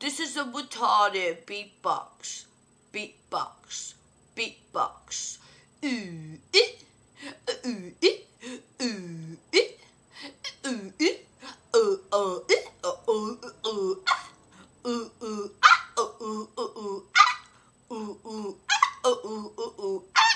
This is a retarded beatbox. Beatbox. Beatbox. Ooh, it. Ooh, it. Ooh, it. Ooh, it. Ooh, it. ah. Ooh, ooh, ah. Ooh, ooh, ooh, ah. Ooh, ooh, ah. Ooh, ooh, ooh, ah.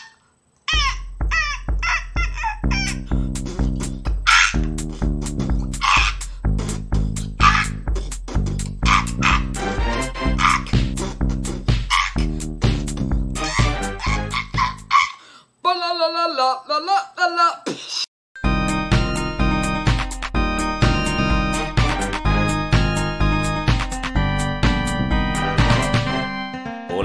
Hola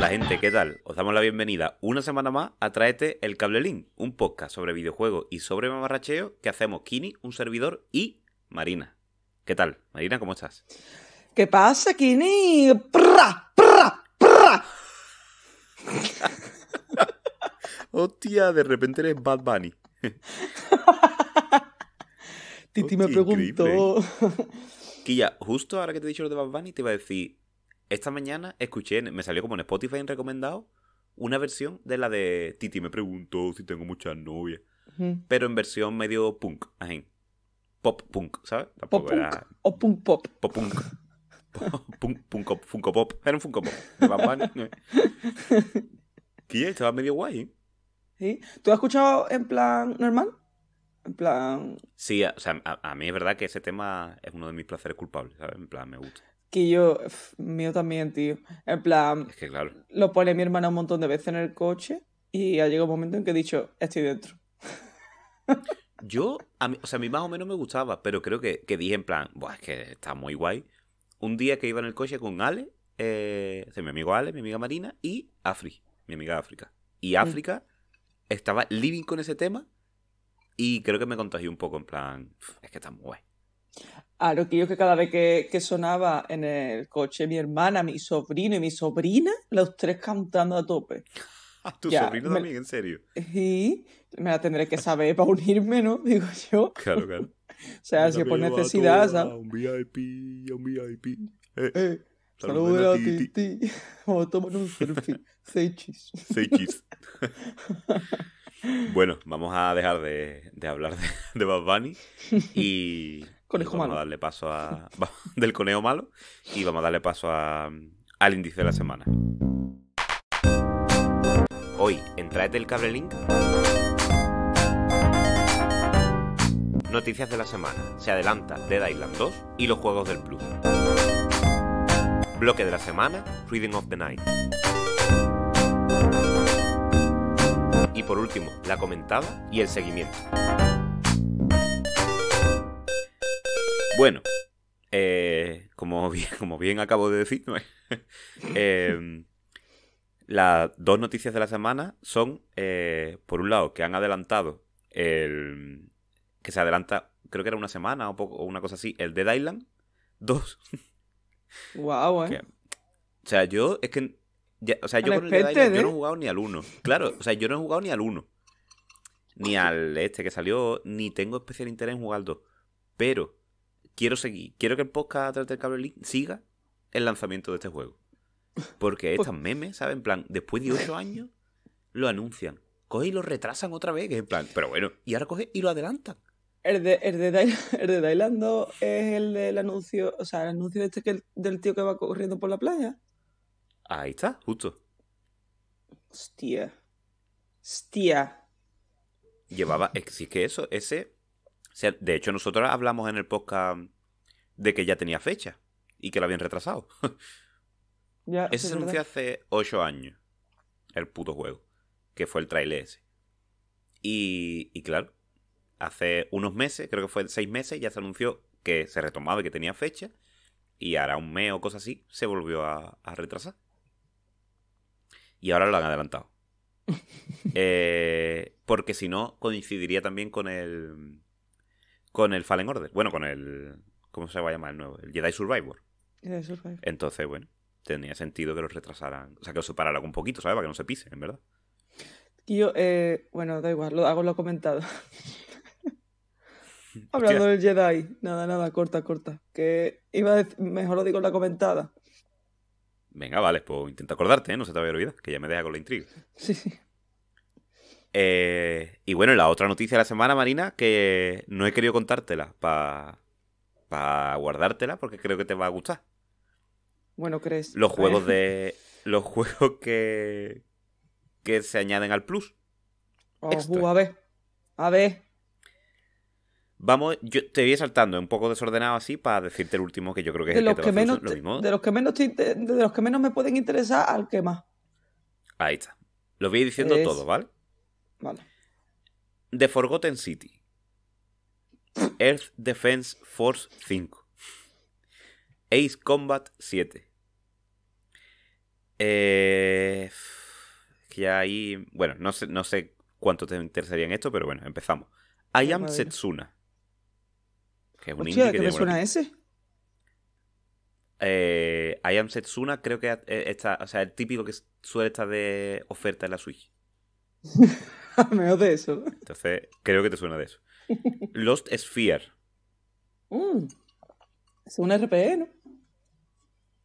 gente, ¿qué tal? Os damos la bienvenida una semana más a Traete el Cablelín, un podcast sobre videojuegos y sobre mamarracheo que hacemos Kini, un servidor y Marina. ¿Qué tal? Marina, ¿cómo estás? ¿Qué pasa, Kini? ¡Pra! Hostia, de repente eres Bad Bunny. Titi me preguntó. Quilla, justo ahora que te he dicho lo de Bad Bunny, te iba a decir. Esta mañana escuché, me salió como en Spotify en recomendado, una versión de la de Titi me preguntó si tengo muchas novias. Pero en versión medio punk, Pop punk, ¿sabes? Tampoco pop era... punk o punk pop. Pop punk. punk, punk funko Pop. Era un Funko Pop. De Bad Bunny. Quilla, estaba medio guay, ¿eh? ¿Sí? ¿Tú has escuchado en plan normal? En plan. Sí, o sea, a, mí es verdad que ese tema es uno de mis placeres culpables, ¿sabes? En plan, me gusta. Que yo, mío también, tío. En plan. Es que claro. Lo pone mi hermana un montón de veces en el coche y ha llegado un momento en que he dicho, estoy dentro. yo, o sea, a mí más o menos me gustaba, pero creo que, dije en plan, bueno, es que está muy guay. Un día que iba en el coche con Ale, eh, o sea, mi amigo Ale, mi amiga Marina y Afri, mi amiga África. Y mm. África estaba living con ese tema y creo que me contagió un poco en plan, es que está muy bueno. Ah, lo que yo que cada vez que, sonaba en el coche mi hermana, mi sobrino y mi sobrina, los tres cantando a tope. tu sobrino también, en serio? Sí, me la tendré que saber para unirme, ¿no? Digo yo. Claro, claro. o sea, si por necesidad, Un VIP, un VIP. Eh, Saludos a ti, Vamos a tomar un selfie. Seichis. Seichis. bueno, vamos a dejar de, hablar de, de Bad Bunny y. Conejo vamos a darle paso a. del conejo malo y vamos a darle paso al índice de la semana. Hoy, en el Cable Link. Noticias de la semana. Se adelanta Dead Island 2 y los juegos del Plus. Bloque de la semana, Reading of the Night. Y por último, la comentada y el seguimiento. Bueno, eh, como, bien, como bien acabo de decir, eh, las dos noticias de la semana son, eh, por un lado, que han adelantado el... que se adelanta, creo que era una semana o, una cosa así, el Dead Island dos Wow, eh. o sea, yo es que. o sea, yo yo no he ¿eh? jugado ni al 1. Claro, o sea, yo no he jugado ni al 1. Ni al este que salió, ni tengo especial interés en jugar al 2. Pero quiero seguir. Quiero que el podcast Atrás del Cable siga el lanzamiento de este juego. Porque pues estas memes, ¿sabes? En plan, después de 8 años, lo anuncian. Coge y lo retrasan otra vez, que plan, pero bueno, y ahora coge y lo adelantan. El de, Dailando de, es el del anuncio, o sea, el anuncio este que, del tío que va corriendo por la playa. Ahí está, justo. Hostia. Hostia. Llevaba, es que eso, ese... de hecho, nosotros hablamos en el podcast de que ya tenía fecha y que la habían retrasado. ese se anunció hace 8 años, el puto juego, que fue el trailer ese. Y, y claro, hace unos meses, creo que fue seis meses, ya se anunció que se retomaba y que tenía fecha. Y ahora un mes o cosa así, se volvió a, retrasar. Y ahora lo han adelantado. Eh, porque si no, coincidiría también con el. Con el Fallen Order. Bueno, con el. ¿Cómo se va a llamar el nuevo? El Jedi Survivor. Entonces, bueno, tenía sentido que los retrasaran. O sea, que los separaran un poquito, ¿sabes? Para que no se pisen, en verdad. Yo, eh, bueno, da igual, lo hago lo comentado. Hablando del Jedi, nada, nada, corta, corta. Que iba a decir, mejor lo digo en la comentada. Venga, vale, pues intenta acordarte, ¿eh? no se te había olvidado, que ya me deja con la intriga. Sí, sí. Eh, y bueno, la otra noticia de la semana, Marina, que no he querido contártela para guardártela porque creo que te va a gustar. Bueno, crees. Los juegos de. Los juegos que. que se añaden al plus. Oh, uh, a ver. A ver. Vamos, yo te voy saltando un poco desordenado así para decirte el último que yo creo que es de el los que, menos, lo De los que menos de los que menos me pueden interesar al que más. Ahí está. Lo voy diciendo todo, ¿vale? Vale. The Forgotten City. Earth Defense Force 5. Ace Combat 7. Eh, que ahí. Bueno, no sé, no sé cuánto te interesaría en esto, pero bueno, empezamos. I am Setsuna. Que es un indie ¿Qué me suena ese? Eh, I Am Setsuna creo que está, o sea, el típico que suele estar de oferta en la Switch. Menos de eso. Entonces, creo que te suena de eso. Lost Sphere. Mm. Es un RPE, ¿no?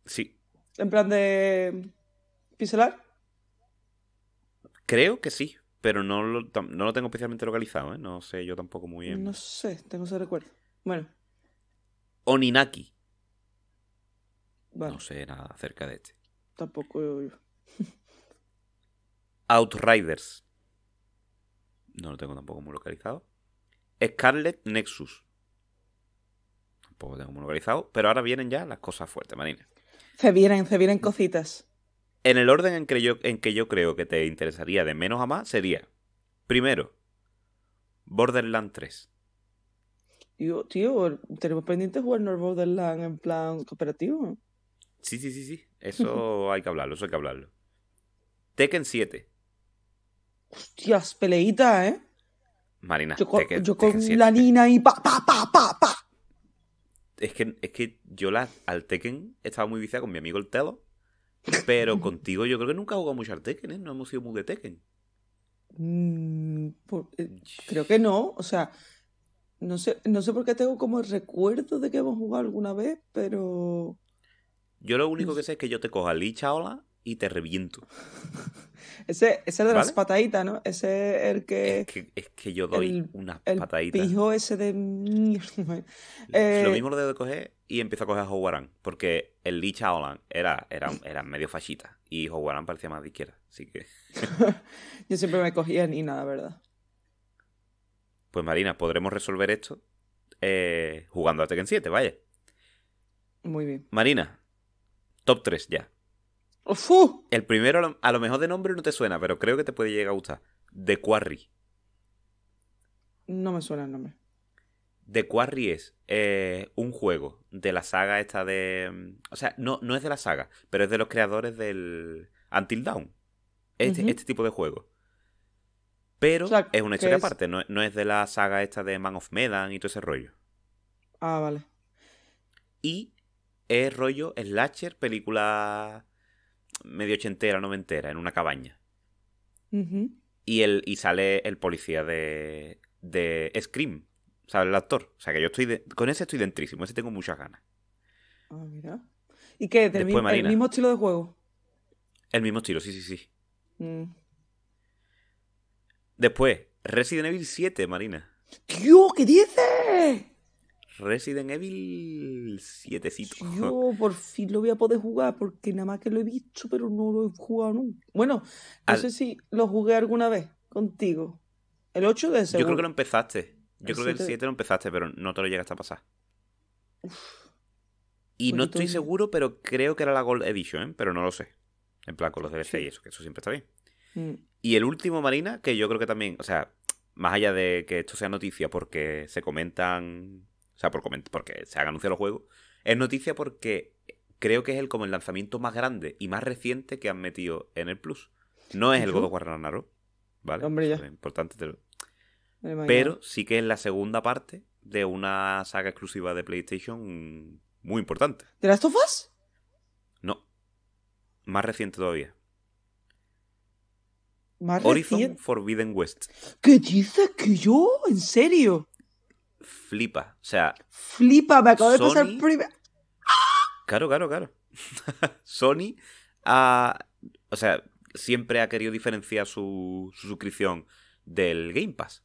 Sí. ¿En plan de pixelar? Creo que sí, pero no lo, no lo tengo especialmente localizado, ¿eh? No sé yo tampoco muy bien. No sé, tengo ese recuerdo. Bueno. Oninaki. No sé nada acerca de este. Tampoco yo. Outriders. No lo tengo tampoco muy localizado. Scarlet Nexus. Tampoco lo tengo muy localizado. Pero ahora vienen ya las cosas fuertes, Marina. Se vienen, se vienen cositas. En el orden en que yo, en que yo creo que te interesaría de menos a más sería. Primero, Borderland 3. Yo, tío, tenemos pendiente jugar del Borderland en plan cooperativo. Sí, sí, sí, sí. Eso hay que hablarlo, eso hay que hablarlo. Tekken 7. Hostias, peleita, ¿eh? Marina, yo, Tekken, yo la nina y pa, pa, pa, pa, Es que, es que yo la, al Tekken estaba muy viciada con mi amigo el Telo. Pero contigo yo creo que nunca he jugado mucho al Tekken, ¿eh? No hemos sido muy de Tekken. Mm, eh, creo que no. O sea, no sé, por qué tengo como el recuerdo de que hemos jugado alguna vez, pero. Yo lo único que sé es que yo te cojo a licha Chaola y te reviento. ese, de las pataditas, ¿no? Ese es el que. Es que, yo doy una unas el pataditas. ese de Lo eh, mismo lo debo de coger y empiezo a coger a Hogwaran. porque el licha ola era, era, era medio fachita y Howard parecía más de izquierda, así que. yo siempre me cogía ni nada, verdad. Pues Marina, podremos resolver esto eh, jugando a Tekken 7, vaya. Muy bien. Marina, top 3 ya. ¡Ofu! El primero, a lo, mejor de nombre no te suena, pero creo que te puede llegar a gustar. The Quarry. No me suena el nombre. The Quarry es eh, un juego de la saga esta de... Mm, o sea, no, no es de la saga, pero es de los creadores del Until Dawn. Este, este tipo de juego. Pero es una historia aparte, no, es de la saga esta de Man of Medan y todo ese rollo. Ah, vale. Y es rollo slasher, película medio ochentera, noventera, en una cabaña. y, el, y sale el policía de, de Scream, ¿sabes? El actor. O sea que yo estoy. con ese estoy dentrísimo, ese tengo muchas ganas. Ah, mira. ¿Y qué? Del ¿El mismo estilo de juego? El mismo estilo, sí, sí, sí. Mm. Después, Resident Evil 7, Marina. ¡Tío, qué dices! Resident Evil 7. Yo por fin lo voy a poder jugar porque nada más que lo he visto, pero no lo he jugado nunca. Bueno, no sé si lo jugué alguna vez contigo. El 8 de ese. Yo creo que lo empezaste. Yo creo que el 7 lo empezaste, pero no te lo llegaste a pasar. y no estoy seguro, pero creo que era la Gold Edition, ¿eh? pero no lo sé. En plan, con los DLC y eso, que eso siempre está bien. Mm. Y el último, Marina, que yo creo que también, o sea, más allá de que esto sea noticia porque se comentan, o sea, por porque se han anunciado los juegos, es noticia porque creo que es el como el lanzamiento más grande y más reciente que han metido en el Plus. No es el God of War Ragnarok, ¿vale? Hombre, ya. importante Pero sí que es la segunda parte de una saga exclusiva de PlayStation muy importante. ¿De las tofas? No. Más reciente todavía. Horizon Forbidden West. ¿Qué dices que yo? ¿En serio? Flipa, o sea. Flipa, me acabo de pasar primero. ¡Ah! Claro, claro, claro. Sony O sea, siempre ha querido diferenciar su, suscripción del Game Pass.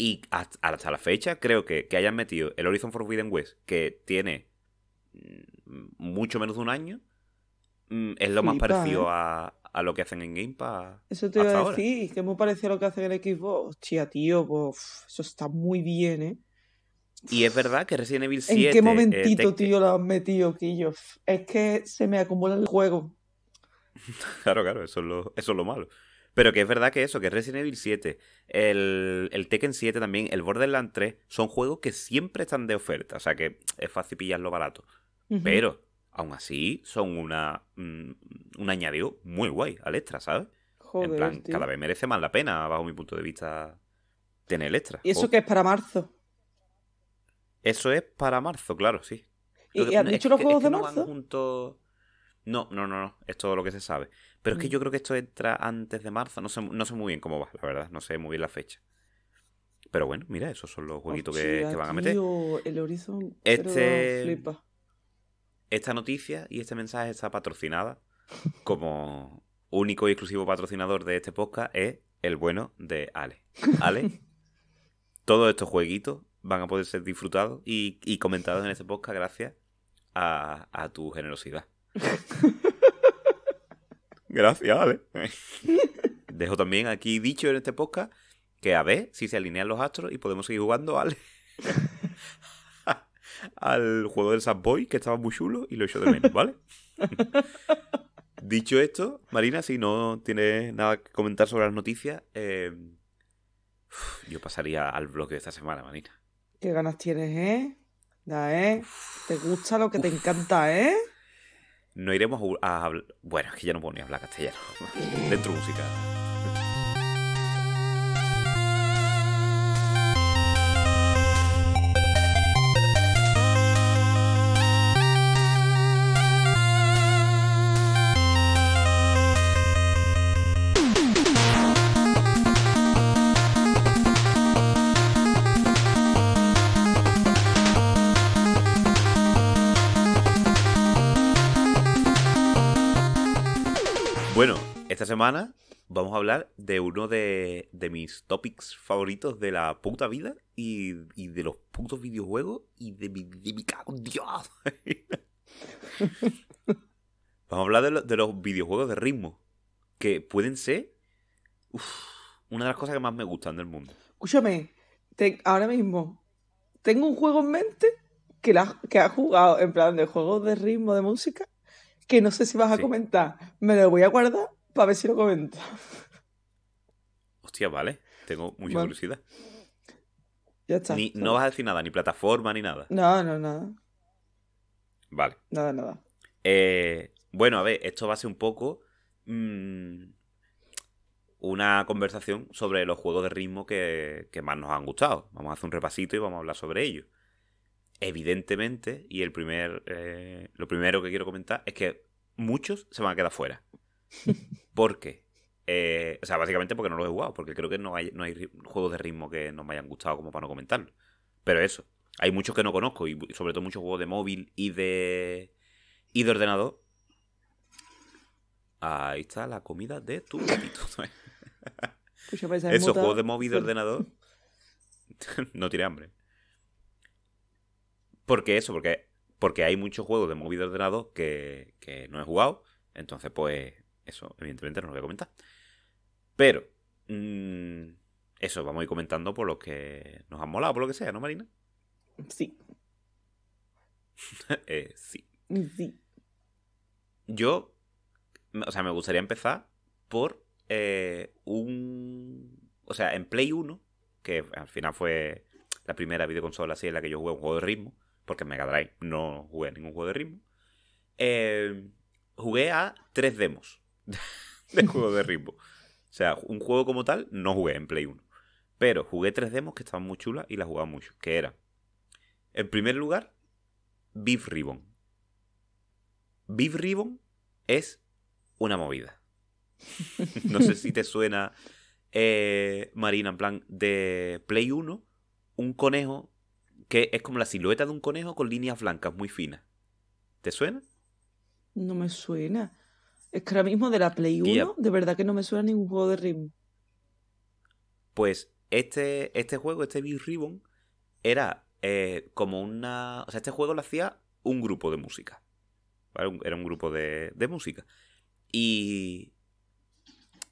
Y hasta la fecha, creo que, que hayan metido el Horizon Forbidden West, que tiene mm, mucho menos de un año, mm, es lo más parecido ¿eh? a, a lo que hacen en Game Pass. Eso te iba a decir, que me parece lo que hacen en Xbox. Hostia, tío, pues, eso está muy bien, ¿eh? Y es verdad que Resident Evil 7. ¿En qué eh, momentito, tío, lo has metido, yo Es que se me acumula el juego. claro, claro, eso es, lo, malo. Pero que es verdad que eso, que Resident Evil 7, el, Tekken 7 también, el Borderlands 3, son juegos que siempre están de oferta. O sea que es fácil pillarlo barato. Pero aún así son una, mm, un añadido muy guay al extra, ¿sabes? Joder, en plan, cada vez merece más la pena, bajo mi punto de vista, tener el extra. ¿Y eso qué es para marzo? Eso es para marzo, claro, sí. ¿Y, han dicho los juegos de marzo? No, no, no, no, es todo lo que se sabe. Pero es que mm. yo creo que esto entra antes de marzo, no sé, muy bien cómo va, la verdad, no sé muy bien la fecha. Pero bueno, mira, esos son los jueguitos que, van a meter. el Horizon este... flipa. Esta noticia y este mensaje está patrocinada como único y exclusivo patrocinador de este podcast es el bueno de Ale. Ale, todos estos jueguitos van a poder ser disfrutados y, comentados en este podcast gracias a, a tu generosidad. Gracias, Ale. Dejo también aquí dicho en este podcast que a ver si se alinean los astros y podemos seguir jugando, Ale al juego del Subboy, que estaba muy chulo, y lo he hecho de menos, ¿vale? Dicho esto, Marina, si no tienes nada que comentar sobre las noticias, eh, yo pasaría al bloque de esta semana, Marina. ¿Qué ganas tienes, eh? Da, ¿eh? ¿Te gusta lo que te encanta, eh? No iremos a, hablar... Bueno, es que ya no puedo ni hablar castellano. Eh. Dentro música. semana vamos a hablar de uno de, mis topics favoritos de la puta vida y, de los putos videojuegos y de mi, Dios. vamos a hablar de, los videojuegos de ritmo, que pueden ser una de las cosas que más me gustan del mundo. Escúchame, ahora mismo tengo un juego en mente que, la, has jugado en plan de juegos de ritmo de música que no sé si vas a comentar. Me lo voy a guardar para ver si lo comento. Hostia, vale. Tengo mucha curiosidad. Ya está. no vas a decir nada, ni plataforma, ni nada. No, no, nada. Vale. Nada, nada. Eh, bueno, a ver, esto va a ser un poco mm, una conversación sobre los juegos de ritmo que, más nos han gustado. Vamos a hacer un repasito y vamos a hablar sobre ellos. Evidentemente, y el primer, eh, lo primero que quiero comentar es que muchos se van a quedar fuera. Porque, eh, o sea, básicamente porque no lo he jugado, porque creo que no hay, no hay juegos de ritmo que nos me hayan gustado como para no comentarlo. Pero eso, hay muchos que no conozco y sobre todo muchos juegos de móvil y de, y de ordenador. Ahí está la comida de tu gatito. Pues Esos juegos de móvil y de ordenador no tiene hambre. Porque eso, porque, porque hay muchos juegos de móvil de ordenador que no he jugado. Entonces, pues, eso, evidentemente, no lo voy a comentar. Pero, mm, eso, vamos a ir comentando por lo que nos han molado, por lo que sea, ¿no, Marina? Sí. Eh, sí. Sí. Yo, o sea, me gustaría empezar por eh, un. O sea, en Play 1, que al final fue la primera videoconsola así en la que yo jugué un juego de ritmo, porque en Mega Drive no jugué a ningún juego de ritmo. Eh, jugué a tres demos. de juego de ritmo. O sea, un juego como tal no jugué en Play 1. Pero jugué tres demos que estaban muy chulas y las jugaba mucho. Que era, en primer lugar, Beef Ribbon. Beef Ribbon es una movida. no sé si te suena, eh, Marina, en plan de Play 1, un conejo que es como la silueta de un conejo con líneas blancas muy finas. ¿Te suena? No me suena. Es eh, que ahora mismo de la Play 1, de verdad que no me suena ningún juego de Ribbon. Pues este, este juego, este Big Ribbon, era eh, como una. O sea, este juego lo hacía un grupo de música. Era un grupo de, música. Y.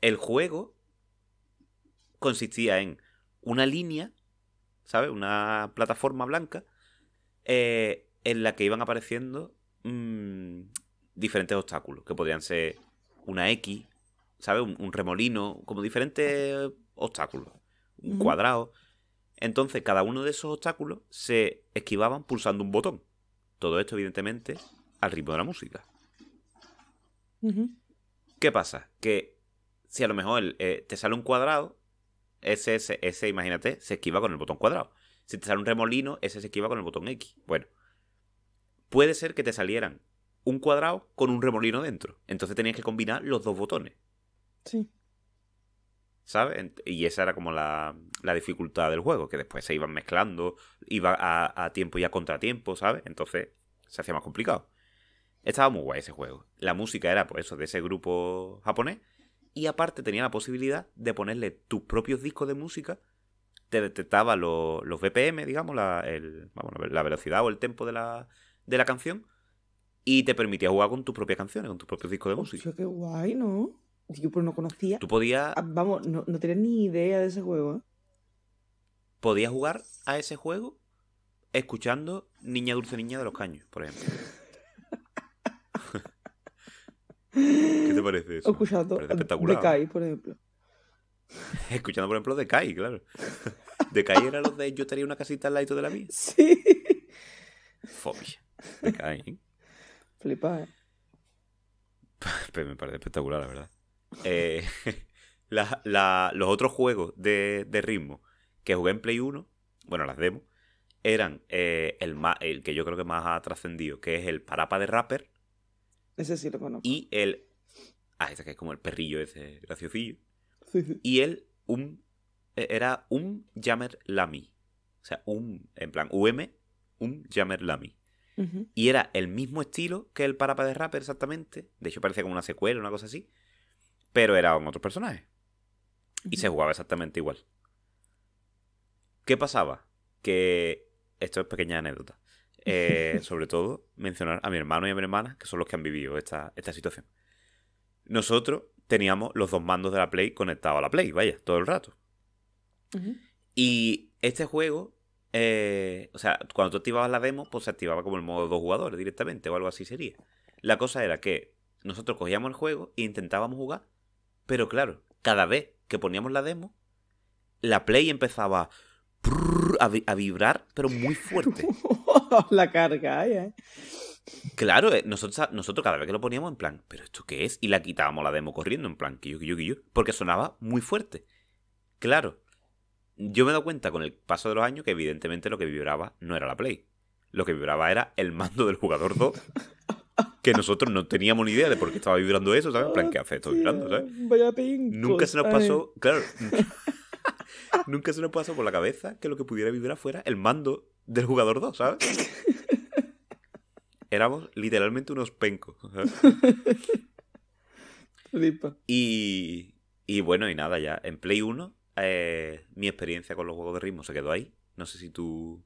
El juego consistía en una línea, ¿sabes? Una plataforma blanca eh, en la que iban apareciendo mm, diferentes obstáculos, que podrían ser una X, ¿sabes? Un, remolino, como diferentes obstáculos, un cuadrado. Entonces, cada uno de esos obstáculos se esquivaban pulsando un botón. Todo esto, evidentemente, al ritmo de la música. ¿Qué pasa? Que si a lo mejor eh, te sale un cuadrado, ese, imagínate, se esquiva con el botón cuadrado. Si te sale un remolino, ese se esquiva con el botón X. Bueno, puede ser que te salieran un cuadrado con un remolino dentro. Entonces tenías que combinar los dos botones. Sí. ¿Sabes? Y esa era como la, dificultad del juego, que después se iban mezclando, iba a, tiempo y a contratiempo, ¿sabes? Entonces se hacía más complicado. Estaba muy guay ese juego. La música era, pues, eso, de ese grupo japonés. Y aparte tenía la posibilidad de ponerle tus propios discos de música. Te detectaba los, BPM, digamos, la, velocidad o el tempo de la, de la canción y te permitía jugar con tus propias canciones, con tus propios discos de música. qué guay, ¿no? Yo pues no conocía. Tú podías. Ah, vamos, no, no tenías ni idea de ese juego, ¿eh? Podías jugar a ese juego escuchando Niña Dulce Niña de los Caños, por ejemplo. ¿Qué te parece eso? Escuchando De Kai, por ejemplo. Escuchando, por ejemplo, de Kai, claro. De Kai era los de yo tenía una casita al lado de la mía. Sí. Fobia. De Kai. ¿eh? Flipa, ¿eh? me parece espectacular, la verdad. Eh, los otros juegos de, ritmo que jugué en Play 1, bueno, las demos, eran eh, el, que yo creo que más ha trascendido, que es el Parapa de Rapper. Ese sí lo conozco. Y el. Ah, ese que es como el perrillo ese graciosillo. Y el e, Era un Jammer Lamy. O sea, un. En plan, UM, un Jammer Lamy. Y era el mismo estilo que el Parapa de Rapper exactamente. De hecho, parecía como una secuela, una cosa así. Pero era con otros personajes. Y se jugaba exactamente igual. ¿Qué pasaba? Que. Esto es pequeña anécdota. Eh, sobre todo, mencionar a mi hermano y a mi hermana, que son los que han vivido esta, situación. Nosotros teníamos los dos mandos de la Play conectados a la Play, vaya, todo el rato. Y este juego eh, o sea, cuando tú activabas la demo, pues se activaba como el modo dos jugadores directamente o algo así sería. La cosa era que nosotros cogíamos el juego e intentábamos jugar, pero claro, cada vez que poníamos la demo, la play empezaba a, vibrar, pero muy fuerte. la carga, Claro, eh, nosotros, nosotros cada vez que lo poníamos en plan, ¿pero esto qué es? Y la quitábamos la demo corriendo en plan, porque sonaba muy fuerte. Claro, yo me he dado cuenta con el paso de los años que evidentemente lo que vibraba no era la Play. Lo que vibraba era el mando del jugador 2. que nosotros no teníamos ni idea de por qué estaba vibrando eso, ¿sabes? En plan, ¿qué hace esto vibrando, ¿sabes? Vaya Nunca se nos pasó, claro, nunca se nos pasó por la cabeza que lo que pudiera vibrar fuera el mando del jugador 2, ¿sabes? Éramos literalmente unos pencos. Y, y bueno, y nada, ya. En Play 1 eh, mi experiencia con los juegos de ritmo se quedó ahí. No sé si tú.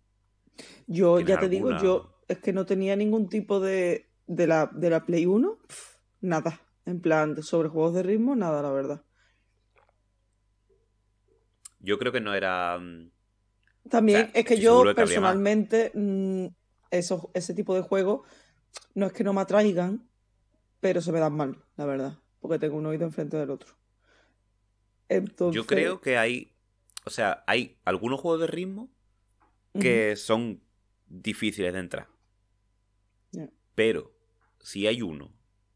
Yo ya te digo, yo es que no tenía ningún tipo de. de la, de la Play 1, nada. En plan, sobre juegos de ritmo, nada, la verdad. Yo creo que no era. Mm, También es que yo personalmente mm, ese tipo de juegos no es que no me atraigan, pero se me dan mal, la verdad, porque tengo un oído enfrente del otro. Yo creo que hay, o sea, hay algunos juegos de ritmo que son difíciles de entrar. Pero si hay uno,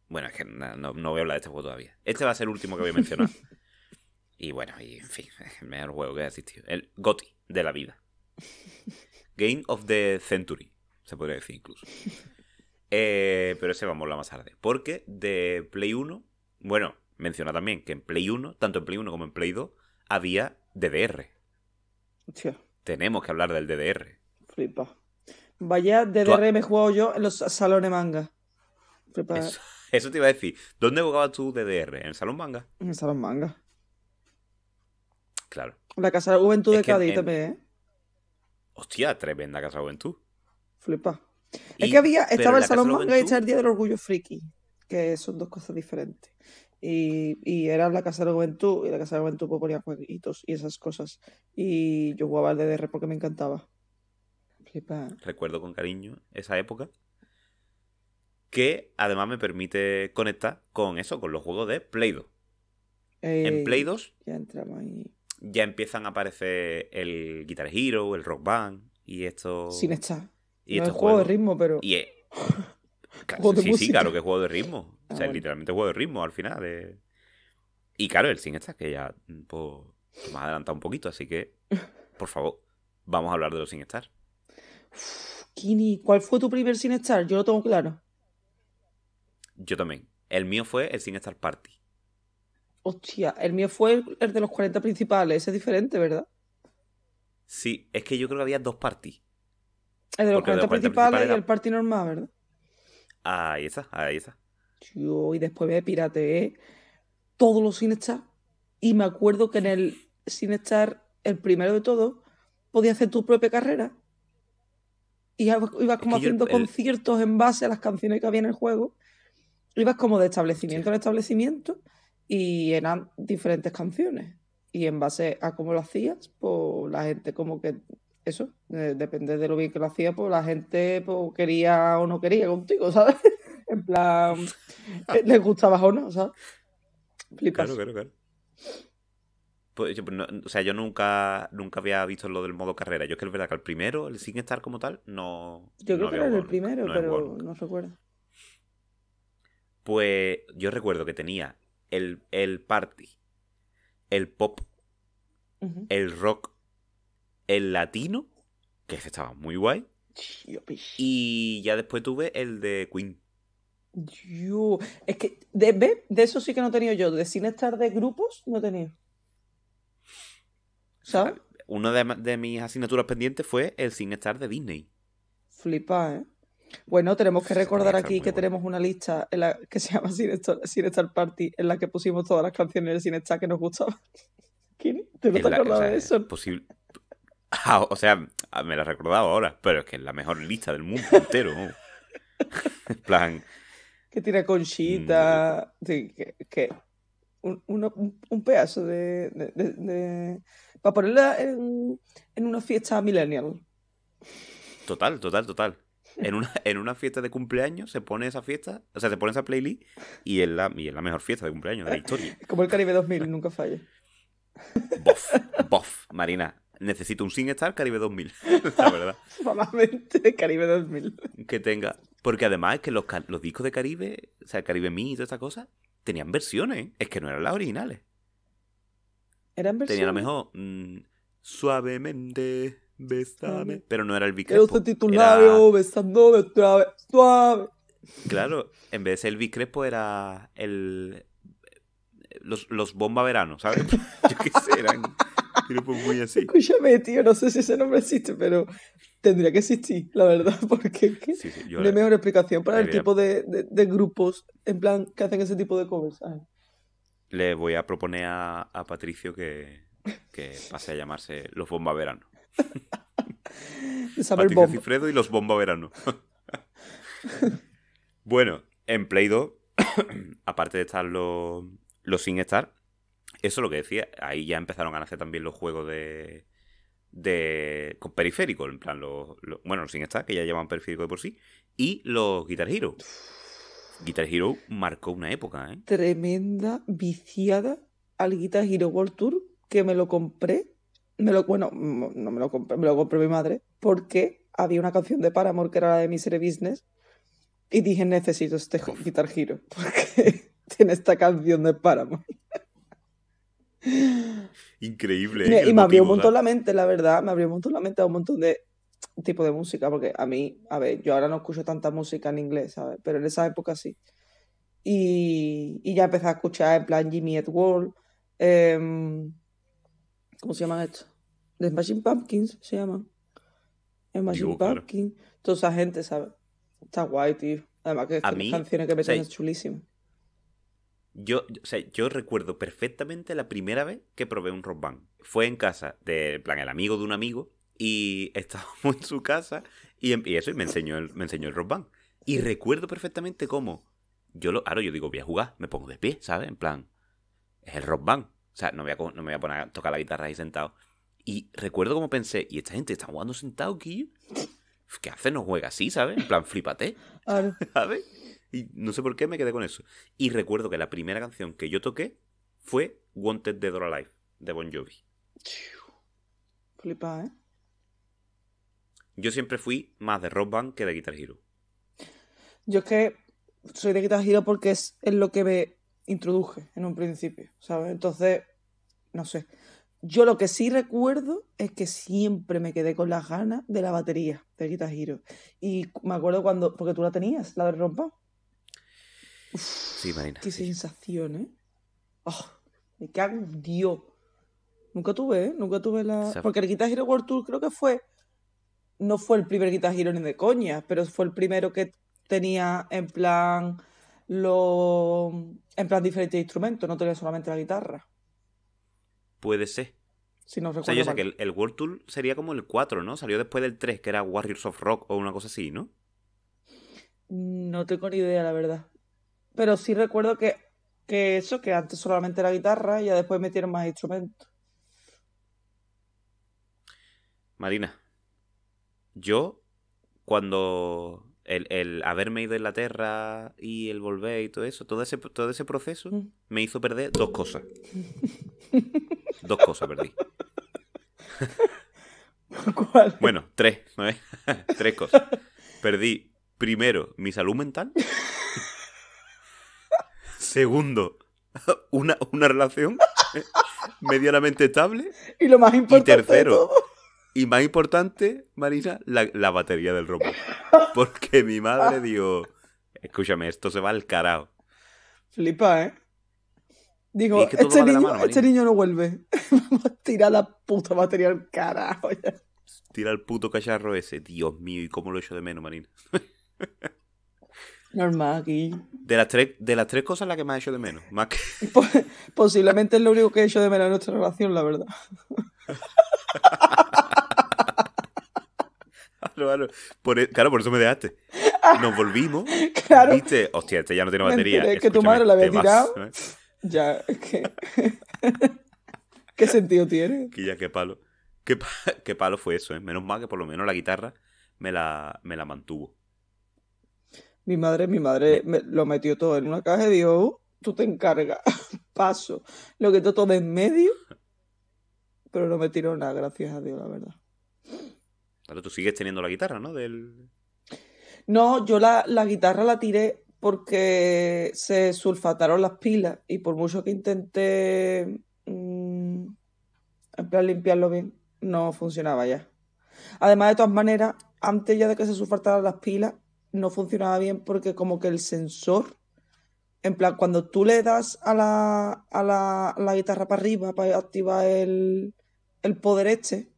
bueno, es que no, voy a hablar de este juego todavía. Este va a ser el último que voy a mencionar. y bueno, y en fin, el mejor juego que he asistido. El GOTI de la vida. Game of the Century, se podría decir incluso. Eh, pero ese vamos a hablar más tarde. Porque de Play 1, bueno, menciona también que en Play 1, tanto en Play 1 como en Play 2, había DDR. Hostia. Tenemos que hablar del DDR. Flipa. Vaya DDR me he jugado yo en los salones manga. Flipa. Eso, te iba a decir. ¿Dónde jugabas tú DDR? ¿En el salón manga? En el salón manga. Claro. La Casa de la Juventud de Cádiz también, ¿eh? Hostia, tremenda Casa de la Juventud. Flipa. Es que había, estaba el Salón Manga y está el Día del Orgullo Friki, que son dos cosas diferentes. Y, era la casa de la juventud, y la casa de la juventud pues, ponía jueguitos y esas cosas. Y yo jugaba al DDR porque me encantaba. Recuerdo con cariño esa época. Que además me permite conectar con eso, con los juegos de Play 2. en Play 2 ya, entramos ya empiezan a aparecer el Guitar Hero, el Rock Band y esto. Sin estar. Y no estos juego de ritmo, pero. Y, sí, claro que es juego de ritmo. Ah, o sea, literalmente juego de ritmo al final. De... Y claro, el sin estar, que ya me más adelantado un poquito, así que, por favor, vamos a hablar de los sin estar. Kini, ¿cuál fue tu primer sin estar? Yo lo tengo claro. Yo también. El mío fue el sin estar party. Hostia, el mío fue el, de los 40 principales. Ese es diferente, ¿verdad? Sí, es que yo creo que había dos parties. El de los 40, principales, y el party normal, ¿verdad? Ahí esa, ahí está. Yo, y después me pirateé todos los estar. Y me acuerdo que en el sin estar, el primero de todo, podías hacer tu propia carrera. Y ibas como haciendo conciertos en base a las canciones que había en el juego. Ibas como de establecimiento en establecimiento y eran diferentes canciones. Y en base a cómo lo hacías, pues la gente como que eso, eh, depende de lo bien que lo hacía, pues la gente pues, quería o no quería contigo, ¿sabes? en plan, eh, les gustabas o no, ¿sabes? Claro, claro, claro. Pues, pues, o sea, yo nunca, nunca había visto lo del modo carrera. Yo es que es verdad que el primero, el sin estar como tal, no. Yo creo que era el primero, pero no recuerdo. Pues yo recuerdo que tenía el, party, el pop, el rock el latino, que estaba muy guay. Y ya después tuve el de Queen. Yo, es que de, de, eso sí que no he tenido yo. De sin de grupos no tenía ¿Sabes? Una de, mis asignaturas pendientes fue el sin de Disney. Flipa, ¿eh? Bueno, tenemos que recordar aquí que tenemos una lista la que se llama sin Party, en la que pusimos todas las canciones de sinestar que nos gustaban. ¿Quién? ¿Te no te acordabas de eso? Posible, Ah, o sea, ah, me la he recordado ahora, pero es que es la mejor lista del mundo entero. en plan. Que tiene conchita. Mm. que, un, pedazo de. para ponerla en, una fiesta millennial. Total, total, total. En una, en una fiesta de cumpleaños se pone esa fiesta, o sea, se pone esa playlist y es la, y es la mejor fiesta de cumpleaños de la historia. Como el Caribe 2000, nunca falla. Bof, bof, Marina, necesito un Sin Estar, Caribe 2000, la verdad. Solamente Caribe 2000. Que tenga. Porque además es que los, discos de Caribe, o sea, Caribe Mi y toda esta cosa, tenían versiones. Es que no eran las originales. Eran versiones. Tenía a lo mejor. Mm, suavemente, besame. Pero no era el bicrepo. Era besándome otra vez. Suave. Claro, en vez de ser el Bicrespo era el. Los, los bomba verano, ¿sabes? Yo qué sé, eran muy así. Escúchame, tío, no sé si ese nombre existe, pero tendría que existir, la verdad, porque ¿qué? la... mejor explicación para el tipo de, grupos, en plan, que hacen ese tipo de covers. Le voy a proponer a, Patricio que, pase a llamarse Los Bomba Verano. Patricio Cifredo y Los Bomba Verano. bueno, en Play 2, aparte de estar los, los sin estar, eso es lo que decía. Ahí ya empezaron a nacer también los juegos de. de con periférico, en plan, los, bueno, sin estar, que ya llaman periférico de por sí, y los Guitar Hero. Guitar Hero marcó una época, ¿eh? Tremenda viciada al Guitar Hero World Tour que me lo compré. Me lo, bueno, no me lo compré, me lo compré mi madre, porque había una canción de Paramore que era la de Misery Business y dije, necesito este Guitar Hero, porque tiene esta canción de Paramore. Increíble. ¿eh? Y, me abrió un montón la mente, la verdad. Me abrió un montón la mente a un montón de tipo de música, porque a mí, a ver, yo ahora no escucho tanta música en inglés, ¿sabes? Pero en esa época sí. Y, ya empecé a escuchar en plan Jimmy Edward, World. Em, ¿Cómo se llaman estos? The Smashing Pumpkins se llaman. Smashing Pumpkins. Toda esa gente, ¿sabes? Está guay, tío. Además que, canciones que me son chulísimas. Yo, yo recuerdo perfectamente la primera vez que probé un rock band. Fue en casa de plan el amigo de un amigo y estábamos en su casa y, em, y eso y me enseñó el, me enseñó el rock band. Y recuerdo perfectamente cómo yo lo, ahora yo digo, voy a jugar, me pongo de pie, ¿sabes? En plan, es el rock band. O sea, no, voy no me voy a poner a tocar la guitarra ahí sentado. Y recuerdo cómo pensé, ¿y esta gente está jugando sentado aquí? ¿Qué hace? No juega así, ¿sabes? En plan, flipate. ¿Sabes? Y no sé por qué me quedé con eso. Y recuerdo que la primera canción que yo toqué fue Wanted Dead Dora Alive, de Bon Jovi. Flipa, ¿eh? Yo siempre fui más de rock band que de Guitar Hero. Yo es que soy de Guitar Hero porque es, lo que me introduje en un principio, ¿sabes? Entonces, no sé. Yo lo que sí recuerdo es que siempre me quedé con las ganas de la batería de Guitar Hero. Y me acuerdo cuando, porque tú la tenías, la de band sí, Marina. Qué sensación, ¿eh? Oh, me Dios. Nunca tuve, ¿eh? Nunca tuve la. Porque el Guitar Hero World Tour creo que fue. No fue el primer Guitar Hero ni de coña, pero fue el primero que tenía en plan. Lo... En plan, diferentes instrumentos, no tenía solamente la guitarra. Puede ser. Si no recuerdo. O sea, yo sé que el, World Tour sería como el 4, ¿no? Salió después del 3, que era Warriors of Rock o una cosa así, ¿no? No tengo ni idea, la verdad. Pero sí recuerdo que, eso, que antes solamente era guitarra y ya después metieron más instrumentos. Marina, yo cuando el, haberme ido la Inglaterra y el volver y todo eso, todo ese, todo ese proceso mm. me hizo perder dos cosas. dos cosas perdí. Bueno, tres, ¿no tres cosas. Perdí primero mi salud mental. Segundo, una, relación eh, medianamente estable. Y lo más importante. Y tercero, y más importante, Marina, la, batería del robot. Porque mi madre dijo: Escúchame, esto se va al carajo. Flipa, ¿eh? Digo, este, este niño, no vuelve. Vamos tirar la puta batería al carajo. Tira el puto cacharro ese. Dios mío, ¿y cómo lo echo hecho de menos, Marina? Normal aquí. De las tres, de las tres cosas la que más he hecho de menos. Más pues, Posiblemente es lo único que he hecho de menos en nuestra relación, la verdad. claro, por, e, claro, por eso me dejaste. Nos volvimos. Viste, hostia, este ya no tiene batería. Es que tu madre la había tirado. Ya, ¿Qué sentido tiene? Que ya, qué palo. Qué, qué, palo fue eso, ¿eh? Menos mal que por lo menos la guitarra me la, me la mantuvo. Mi madre, mi madre lo metió todo en una caja y dijo, uh, tú te encargas, paso. Lo que todo en medio, pero no me tiró nada, gracias a Dios, la verdad. Pero tú sigues teniendo la guitarra, ¿no? Del... No, yo la, guitarra la tiré porque se sulfataron las pilas y por mucho que intenté mm, limpiarlo bien, no funcionaba ya. Además, de todas maneras, antes ya de que se sulfataran las pilas, no funcionaba bien porque como que el sensor, en plan, cuando tú le das a la, a la, guitarra para arriba para activar el, poder este,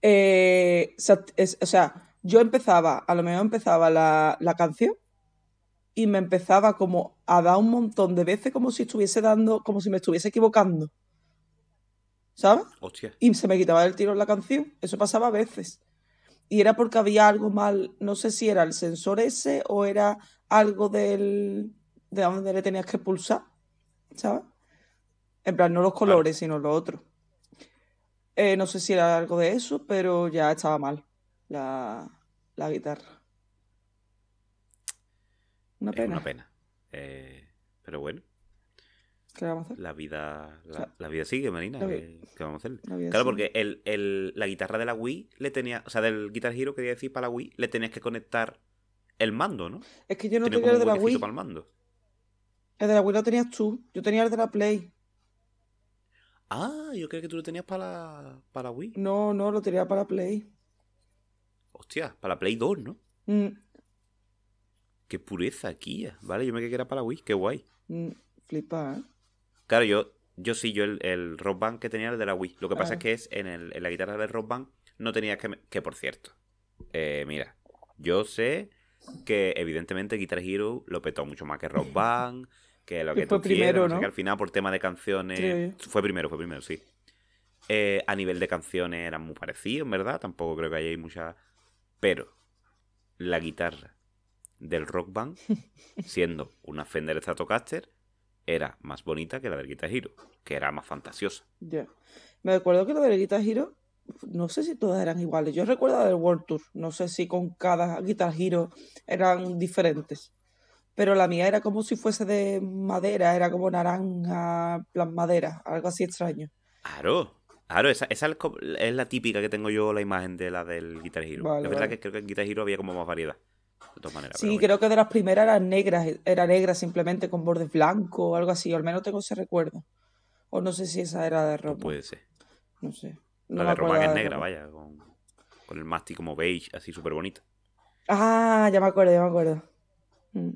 eh, o sea, yo empezaba, a lo mejor empezaba la, canción y me empezaba como a dar un montón de veces como si estuviese dando, como si me estuviese equivocando. ¿Sabes? Y se me quitaba el tiro en la canción. Eso pasaba a veces y era porque había algo mal, no sé si era el sensor ese o era algo del, de donde le tenías que pulsar, ¿sabes? En plan, no los colores, sino lo otro. Eh, no sé si era algo de eso, pero ya estaba mal la, guitarra. Una pena. una pena. Eh, pero bueno. ¿Qué vamos a hacer? La vida, la, vida sigue, Marina. ¿Qué, vamos a hacer? claro, porque el, el, la guitarra de la Wii le tenía, o sea, del Guitar Hero quería decir para la Wii, le tenías que conectar el mando, ¿no? Es que yo no tenía, el de la Wii. Para el, mando. el de la Wii lo tenías tú. Yo tenía el de la Play. Ah, yo creo que tú lo tenías para, para Wii. No, no, lo tenía para la Play. Hostia, para la Play 2, ¿no? Mm. Qué pureza aquí, vale, yo me quedé que era para Wii, qué guay. Mm, flipa, ¿eh? Claro, yo, yo sí, yo el, rock band que tenía el de la Wii. Lo que pasa es ah. que es en, la guitarra del rock band no tenías que... Que por cierto, eh, mira, yo sé que evidentemente Guitar Hero lo petó mucho más que Rock Band, que lo que, que que al final por tema de canciones... Fue primero, fue primero, sí. Eh, a nivel de canciones eran muy parecidos, ¿verdad? Tampoco creo que haya mucha... Pero la guitarra del Rock Band, siendo una Fender Stratocaster, era más bonita que la del Guitar Hero, que era más fantasiosa. Ya. Me acuerdo que la del Guitar Hero, no sé si todas eran iguales. Yo recuerdo la del World Tour, no sé si con cada Guitar Hero eran diferentes. Pero la mía era como si fuese de madera, era como naranja, plan madera, algo así extraño. Claro, Claro, esa, esa, es la típica que tengo yo la imagen de la del Guitar Hero. La verdad es que creo que en Guitar Hero había como más variedad sí, creo que de las primeras eran negras, era negra simplemente con bordes blancos o algo así, al menos tengo ese recuerdo. O no sé si esa era de pues ropa. puede ser. No sé. la de Roma que es negra, vaya, con, el Masti como beige, así súper bonita. Ah, ya me acuerdo, ya me acuerdo. Mm.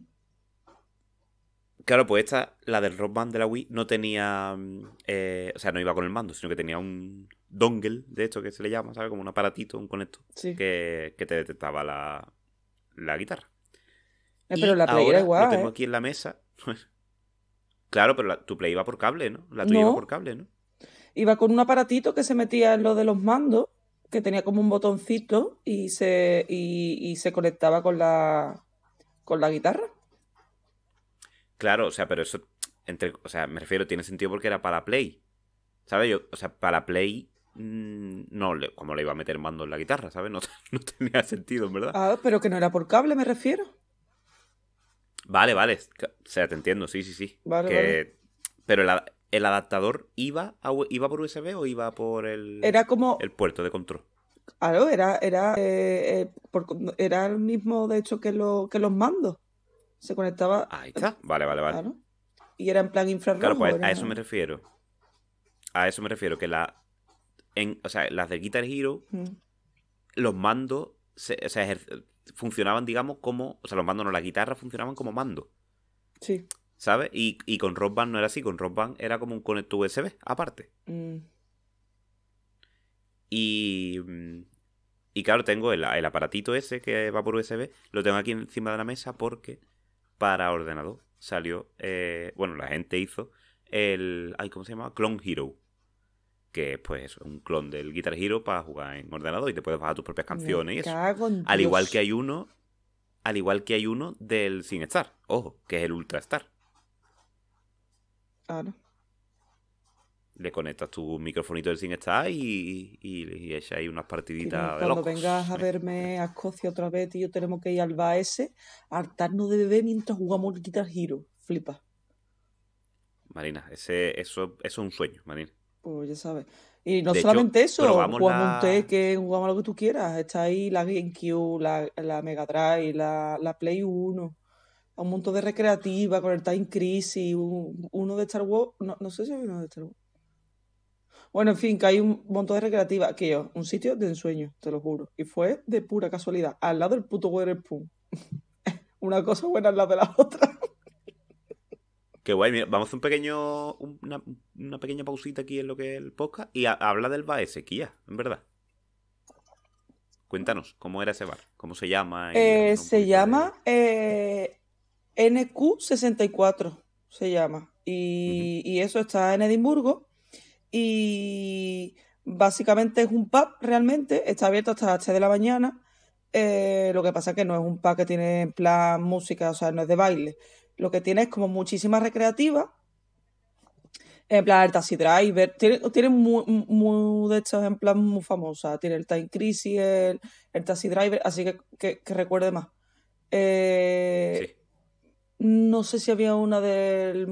Claro, pues esta, la del Rock Band de la Wii, no tenía. Mm, eh, o sea, no iba con el mando, sino que tenía un dongle, de esto que se le llama, ¿sabes? Como un aparatito, un conector, sí. que, te detectaba la, la guitarra. Eh, pero la Play era igual. Lo tengo ¿eh? aquí en la mesa. Pues, claro, pero tu play iba por cable, ¿no? La tuya iba por cable, ¿no? Iba con un aparatito que se metía en lo de los mandos, que tenía como un botoncito y se, se conectaba con la, con la guitarra. Claro, o sea, pero eso, entre, o sea, me refiero, tiene sentido porque era para Play. ¿Sabes? Yo, o sea, para Play Mm, no, como le iba a meter mando en la guitarra, ¿sabes? No, tenía sentido, verdad. Ah, pero que no era por cable, me refiero. Vale, vale. O sea, te entiendo, sí, sí, sí. Vale, que... Pero el, adaptador iba, a, iba por USB o iba por el, era como... el puerto de control. Claro, era, era, eh, eh, era el mismo, de hecho, que, lo, que los mandos. Se conectaba. Ahí está. Vale, vale, vale. Y era en plan infrarrojo. Claro, pues a eso me refiero. A eso me refiero, que la, o sea, las de Guitar Hero, los mandos funcionaban, digamos, como, o sea, los mandos no, la guitarra funcionaban como mando. Sí. ¿Sabes? Y, con Rock Band no era así, con Rock Band era como un conector USB, aparte. Mm. Y, mm, y claro, tengo el, aparatito ese que va por USB, lo tengo aquí encima de la mesa porque para ordenador salió, eh, bueno, la gente hizo el, ay, ¿cómo se llama? Clone Hero que es pues un clon del Guitar Hero para jugar en ordenador y te puedes bajar tus propias canciones y eso. Al igual que hay uno, al igual que hay uno del Sinestar ojo, que es el Ultra Star. Ahora. Le conectas tu microfonito del Sin y, y, y echas ahí unas partiditas de vengas a verme a Escocia otra vez, y yo tenemos que ir al BAS, hartarnos de bebé mientras jugamos el Guitar Hero. Flipa. Marina, ese, eso es un sueño, Marina. Pues, ya sabes. Y no solamente eso, jugamos la... que jugamos lo que tú quieras. Está ahí la GameCube, la, la Mega Drive, la, Play 1, un montón de recreativa con el Time Crisis, uno de Star Wars. No, sé si hay uno de Star Wars. Bueno, en fin, que hay un montón de recreativa. Que yo, un sitio de ensueño, te lo juro. Y fue de pura casualidad, al lado del puto Weatherspoon. Una cosa buena al lado de la otra. Qué guay, mira, vamos a hacer un pequeño, una, pequeña pausita aquí en lo que es el podcast y habla del bar sequía, en verdad. Cuéntanos, ¿cómo era ese bar? ¿Cómo se llama? Eh, eh, se llama NQ64, se llama. Y, eso está en Edimburgo. Y básicamente es un pub realmente, está abierto hasta las 6 de la mañana. Eh, lo que pasa es que no es un pub que tiene en plan música, o sea, no es de baile lo que tiene es como muchísima recreativa, En plan, el Taxi Driver, tiene, tiene muy, de estos en plan muy famosa. Tiene el Time Crisis, el, Taxi Driver, así que que, recuerde más. Eh, no sé si había una del,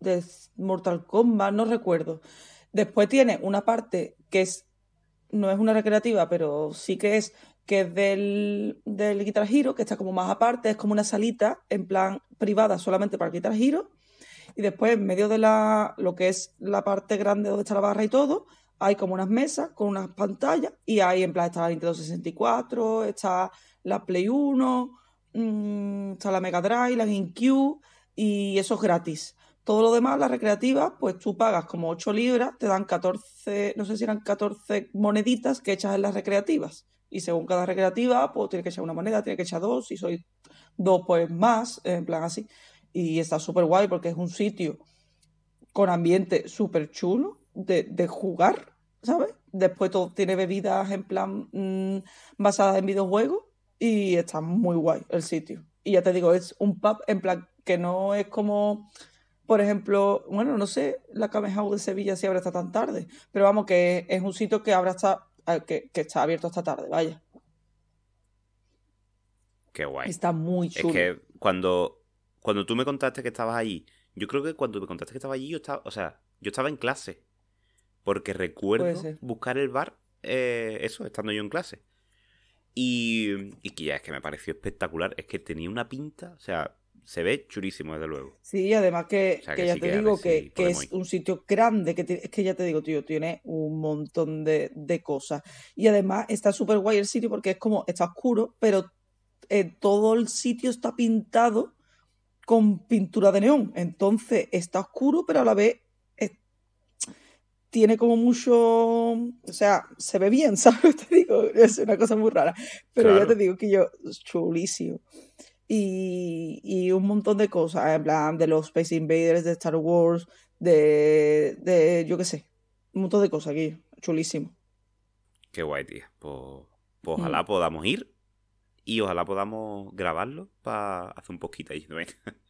de Mortal Kombat, no recuerdo. Después tiene una parte que es no es una recreativa, pero sí que es que es del, del Guitar que está como más aparte, es como una salita en plan privada solamente para el Guitar Hero. Y después, en medio de la, lo que es la parte grande donde está la barra y todo, hay como unas mesas con unas pantallas y ahí en plan está la Nintendo 64, está la Play 1, mm, está la Mega Drive, la GameCube y eso es gratis. Todo lo demás, las recreativas, pues tú pagas como 8 libras, te dan 14, no sé si eran 14 moneditas que echas en las recreativas, y según cada recreativa, pues tiene que echar una moneda, tiene que echar dos, si soy dos, pues más, en plan así. Y está súper guay porque es un sitio con ambiente súper chulo de, jugar, ¿sabes? Después todo tiene bebidas en plan mm, basadas en videojuegos y está muy guay el sitio. Y ya te digo, es un pub en plan que no es como por ejemplo, bueno, no sé la House de Sevilla si abre hasta tan tarde, pero vamos, que es un sitio que abre hasta Ah, que, está abierto esta tarde, vaya. Qué guay. Está muy chulo. Es que cuando, cuando tú me contaste que estabas allí, yo creo que cuando me contaste que estaba allí, yo estaba, o sea, yo estaba en clase. Porque recuerdo buscar el bar, eh, eso, estando yo en clase. Y, y que ya es que me pareció espectacular. Es que tenía una pinta, o sea, se ve churísimo, desde luego. Sí, además que, ya te digo que, es un sitio grande, que es que ya te digo, tío, tiene un montón de, cosas. Y además está súper guay el sitio porque es como, está oscuro, pero eh, todo el sitio está pintado con pintura de neón. Entonces está oscuro, pero a la vez eh, tiene como mucho, o sea, se ve bien, ¿sabes? Te digo, es una cosa muy rara. Pero ya te digo que yo, chulísimo y, un montón de cosas, en plan de los Space Invaders, de Star Wars, de, yo que sé, un montón de cosas aquí, chulísimo. Qué guay, tío. Pues, pues mm. ojalá podamos ir y ojalá podamos grabarlo para hacer un poquito ahí.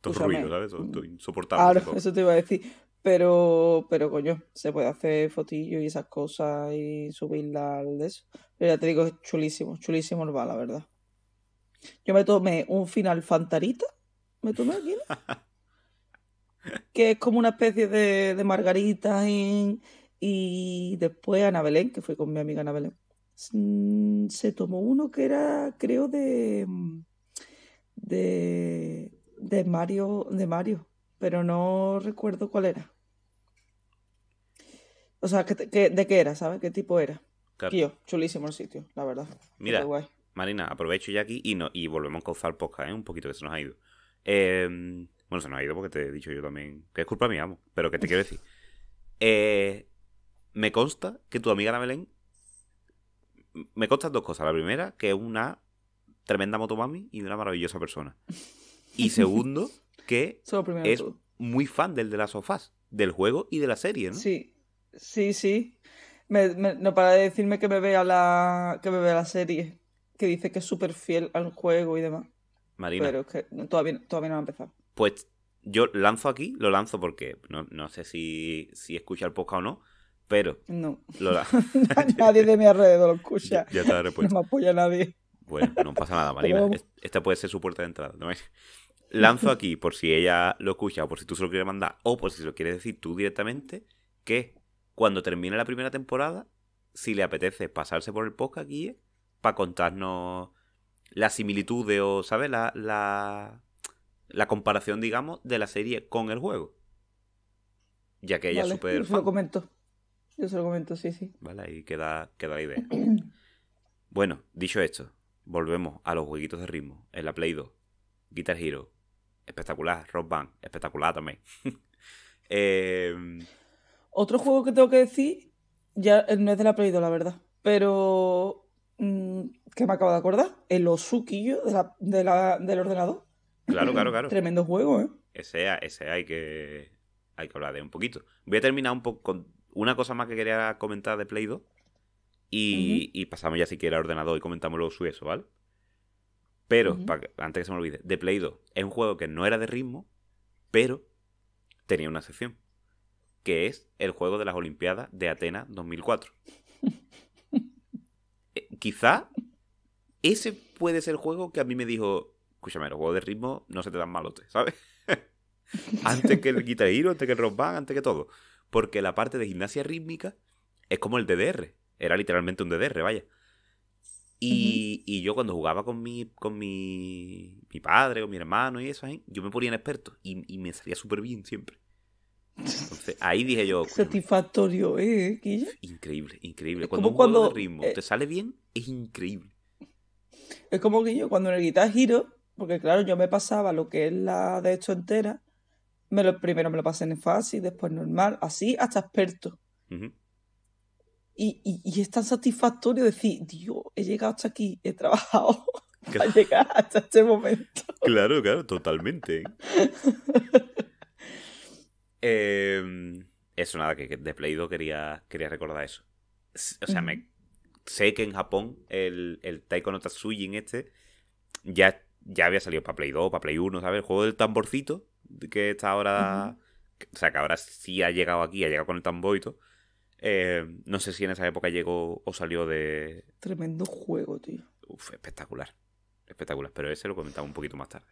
Todo ruido, ¿sabes? Mm. Todo insoportable. Claro, eso te iba a decir. Pero, pero coño, se puede hacer fotillo y esas cosas y subirla al de eso. Pero ya te digo, es chulísimo, chulísimo el va, la verdad. Yo me tomé un final fantarita, me tomé aquí, que es como una especie de, Margarita y después Ana Belén, que fue con mi amiga Ana Belén, se tomó uno que era, creo, de de, de Mario, de Mario, pero no recuerdo cuál era. O sea, que, ¿de qué era? ¿Sabes qué tipo era? chulísimo el sitio, la verdad. Mira, guay. Marina, aprovecho ya aquí y, no, y volvemos a causar poca, ¿eh? un poquito que se nos ha ido. Em, bueno, se nos ha ido porque te he dicho yo también que es culpa mía, amo, pero que te quiero decir. Eh, me consta que tu amiga la Belén. Me consta dos cosas. La primera, que es una tremenda motomami y una maravillosa persona. Y segundo, que es muy fan del de las sofás, del juego y de la serie, ¿no? Sí, sí, sí. no para de decirme que me vea la, que me vea la serie que dice que es súper fiel al juego y demás. Marina. Pero es que todavía, todavía no ha empezado. Pues yo lanzo aquí, lo lanzo porque no, sé si, escucha el podcast o no, pero. No. nadie de mi alrededor lo escucha. Ya, te No me apoya nadie. Bueno, no pasa nada, Marina. Esta puede ser su puerta de entrada. ¿no? Lanzo aquí, por si ella lo escucha, o por si tú se lo quieres mandar, o por si se lo quieres decir tú directamente, que cuando termine la primera temporada, si le apetece pasarse por el podcast, aquí para contarnos la similitud o, ¿sabes? La, la, comparación, digamos, de la serie con el juego. Ya que ella es súper. Yo se lo comento. Yo se lo comento, sí, sí. Vale, ahí queda, queda la idea. bueno, dicho esto, volvemos a los jueguitos de ritmo. En la Play 2, Guitar Hero, espectacular. Rock Band, espectacular también. Em, Otro juego que tengo que decir, ya no es de la Play 2, la verdad. Pero Mm, que me acabo de acordar, el Osuquillo de del ordenador. Claro, claro, claro. Tremendo juego, ¿eh? Ese, ese hay que hay que hablar de un poquito. Voy a terminar un poco con una cosa más que quería comentar de Play 2 y, y pasamos ya si quiere al ordenador y comentamos lo suyo, ¿vale? Pero, antes que se me olvide, de Play 2 es un juego que no era de ritmo, pero tenía una sección, que es el juego de las Olimpiadas de Atenas 2004 quizá ese puede ser el juego que a mí me dijo, escúchame, los juegos de ritmo no se te dan malote, ¿sabes? antes que el Guitar Hero, antes que el Rock Band, antes que todo. Porque la parte de gimnasia rítmica es como el DDR. Era literalmente un DDR, vaya. Y, yo cuando jugaba con mi, con mi, padre, con mi hermano y eso, yo me ponía en experto y, me salía súper bien siempre. Entonces, ahí dije yo. Satisfactorio, ¿eh? Increíble, increíble. Cuando cuando, ritmo eh, te sale bien, es increíble. Es como que yo cuando en el Guitar porque claro, yo me pasaba lo que es la de esto entera, me lo, primero me lo pasé en fácil, después normal, así hasta experto. y, es tan satisfactorio decir, Dios, he llegado hasta aquí, he trabajado para llegar hasta este momento. Claro, claro, totalmente. Em, eso nada, que de Play quería, quería recordar eso. O sea, me sé que en Japón el, el Taiko no en este ya, ya había salido para Play 2, para Play 1, ¿sabes? El juego del tamborcito que está ahora... O sea, que ahora sí ha llegado aquí, ha llegado con el tamboito. Eh, no sé si en esa época llegó o salió de... Tremendo juego, tío. Uf, espectacular. Espectacular, pero ese lo comentaba un poquito más tarde.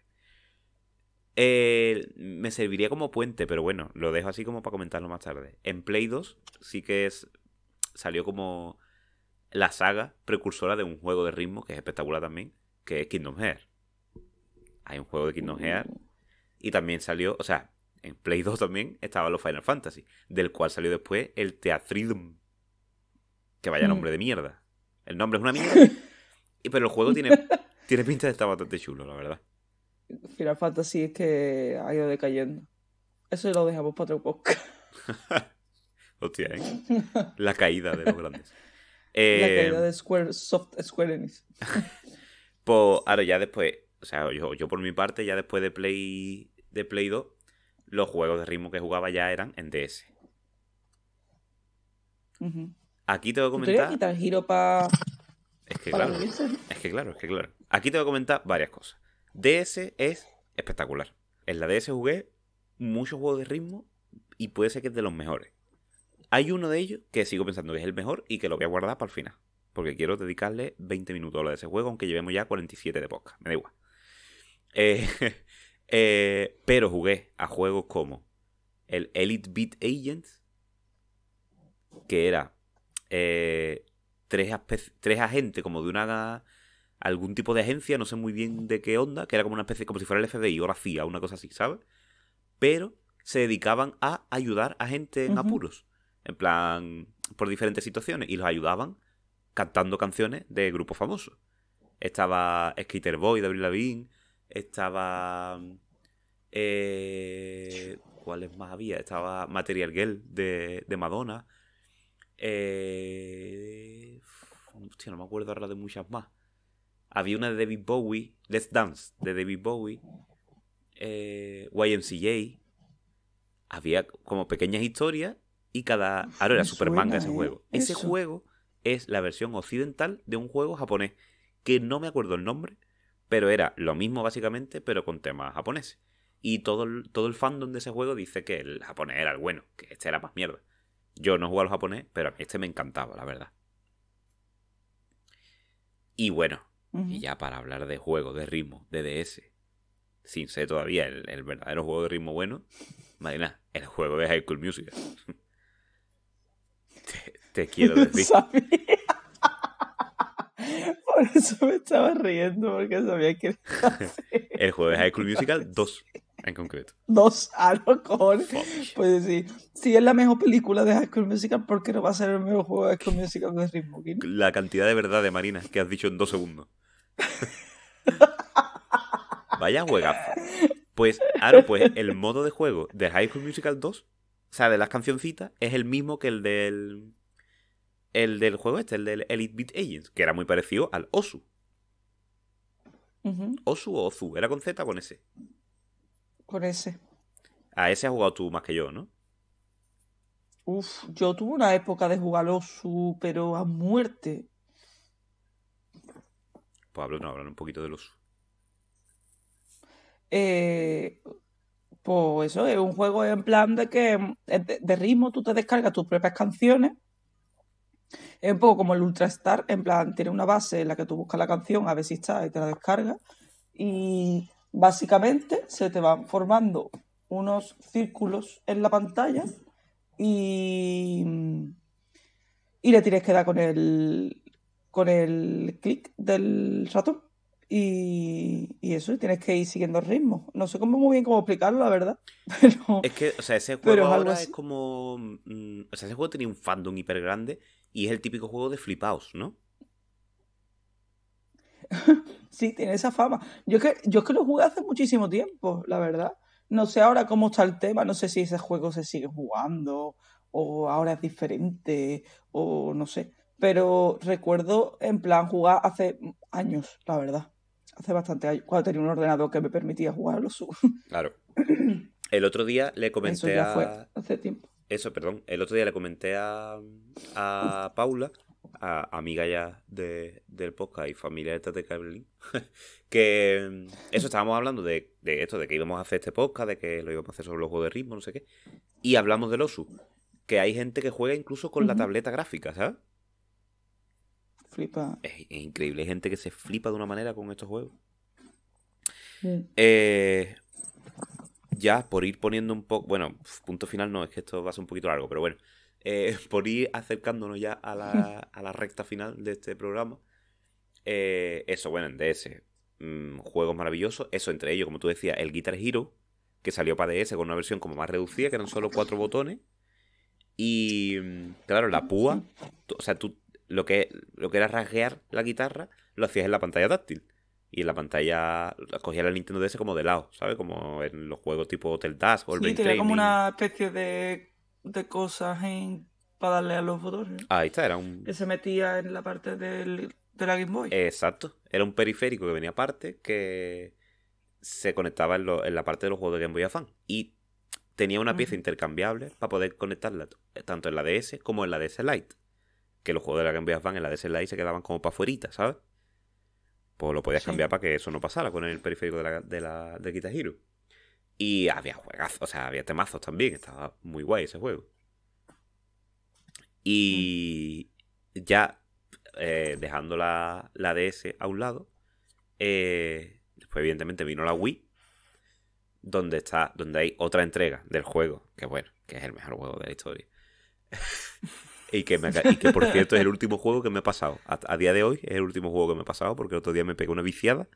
me serviría como puente, pero bueno, lo dejo así como para comentarlo más tarde. En Play 2 sí que es, salió como la saga precursora de un juego de ritmo que es espectacular también, que es Kingdom Hearts. Hay un juego de Kingdom Hearts y también salió, o sea, en Play 2 también estaba los Final Fantasy, del cual salió después el Teatridum. Que vaya mm. nombre de mierda. El nombre es una mierda. pero el juego tiene, tiene pinta de estar bastante chulo, la verdad. Final Fantasy es que ha ido decayendo. Eso lo dejamos para otro podcast. Hostia, ¿eh? La caída de los grandes la eh, de Soft Square Enix. pues ahora ya después, o sea, yo, por mi parte, ya después de Play, de 2, los juegos de ritmo que jugaba ya eran en DS. Aquí tengo que comentar. quitar el giro para. Es que claro. Es que claro, es que claro. Aquí tengo que comentar varias cosas. DS es espectacular. En la DS jugué muchos juegos de ritmo y puede ser que es de los mejores. Hay uno de ellos que sigo pensando que es el mejor y que lo voy a guardar para el final. Porque quiero dedicarle 20 minutos a de ese juego, aunque llevemos ya 47 de podcast. Me da igual. Eh, eh, pero jugué a juegos como el Elite Beat Agent, que era eh, tres, agentes como de una algún tipo de agencia, no sé muy bien de qué onda, que era como una especie, como si fuera el FBI o la CIA, una cosa así, ¿sabes? Pero se dedicaban a ayudar a gente en apuros en plan, por diferentes situaciones, y los ayudaban cantando canciones de grupos famosos. Estaba Skater Boy de Avril Lavigne, estaba... Eh, ¿Cuáles más había? Estaba Material Girl de, Madonna. Eh, hostia, no me acuerdo ahora de muchas más. Había una de David Bowie, Let's Dance, de David Bowie, eh, YMCA. Había como pequeñas historias y cada ah, aro era super manga ese ¿eh? juego. ese juego es la versión occidental de un juego japonés que no me acuerdo el nombre, pero era lo mismo básicamente, pero con temas japoneses. Y todo el, todo el fandom de ese juego dice que el japonés era el bueno, que este era más mierda. Yo no jugaba al japonés, pero a mí este me encantaba, la verdad. Y bueno, y ya para hablar de juego de ritmo, de DS, sin ser todavía el, el verdadero juego de ritmo bueno, imagina, el juego de High School Music. Te, quiero decir. Por eso me estaba riendo, porque sabía que El juego de High School Musical 2, en concreto. Dos, a lo Pues sí, si es la mejor película de High School Musical, ¿por qué no va a ser el mejor juego de High School Musical de Ritmo La cantidad de verdad de Marina que has dicho en dos segundos. Vaya juegazo. Pues, Aro, pues el modo de juego de High School Musical 2 o sea, de las cancioncitas es el mismo que el del. El del juego este, el del Elite Beat Agents, que era muy parecido al Osu. Osu o Ozu, ¿era con Z o con S? Con S. A ese has jugado tú más que yo, ¿no? Uf, yo tuve una época de jugar Osu, pero a muerte. Pues no, hablan un poquito del Osu. Eh, pues eso, es un juego en plan de que de, ritmo tú te descargas tus propias canciones. Es un poco como el Ultrastar, en plan, tiene una base en la que tú buscas la canción, a ver si está, y te la descargas. Y básicamente se te van formando unos círculos en la pantalla y, y le tienes que dar con el, con el clic del ratón. Y, eso, tienes que ir siguiendo el ritmo. No sé cómo muy bien cómo explicarlo, la verdad. Pero, es que, o sea, ese juego ahora es como. Mm, o sea, ese juego tenía un fandom hiper grande y es el típico juego de flipaos, ¿no? sí, tiene esa fama. Yo que, yo es que lo jugué hace muchísimo tiempo, la verdad. No sé ahora cómo está el tema, no sé si ese juego se sigue jugando o ahora es diferente o no sé. Pero recuerdo en plan jugar hace años, la verdad hace bastante años, cuando tenía un ordenador que me permitía jugar a los Claro. El otro día le comenté Eso ya a... fue hace tiempo. Eso, perdón. El otro día le comenté a, a Paula, amiga ya de, del podcast y familia de Tate que mm, eso estábamos hablando de, esto, de que íbamos a hacer este podcast, de que lo íbamos a hacer sobre los juegos de ritmo, no sé qué. Y hablamos del OSU, que hay gente que juega incluso con la tableta gráfica, ¿sabes? Flipa. Es, increíble. Hay gente que se flipa de una manera con estos juegos. Eh, ya, por ir poniendo un poco. Bueno, punto final no, es que esto va a ser un poquito largo, pero bueno. Eh, por ir acercándonos ya a la, recta final de este programa. Eh, eso, bueno, en DS. Mm, juegos maravillosos. Eso, entre ellos, como tú decías, el Guitar Hero, que salió para DS con una versión como más reducida, que eran solo cuatro botones. Y mm, claro, la púa. O sea, tú lo que, lo que era rasguear la guitarra, lo hacías en la pantalla táctil. Y en la pantalla cogía la Nintendo DS como de lado, ¿sabes? Como en los juegos tipo Hotel Dash o el Sí, tenía como una especie de, de cosas para darle a los botones. Ahí está, era un... Que se metía en la parte del, de la Game Boy. Exacto. Era un periférico que venía aparte que se conectaba en, la parte de los juegos de Game Boy Advance. Y tenía una pieza intercambiable para poder conectarla tanto en la DS como en la DS Lite que los juegos de la Game Boy Advance en la DSLA y se quedaban como para afuera, ¿sabes? Pues lo podías cambiar para que eso no pasara con el periférico de la, de Hero. Y había juegazos, o sea, había temazos también, estaba muy guay ese juego. Y ya eh, dejando la, la, DS a un lado, eh, después evidentemente vino la Wii, donde, está, donde hay otra entrega del juego, que bueno, que es el mejor juego de la historia. Y que, que por cierto es el último juego que me he pasado. A, día de hoy es el último juego que me he pasado porque el otro día me pegué una viciada.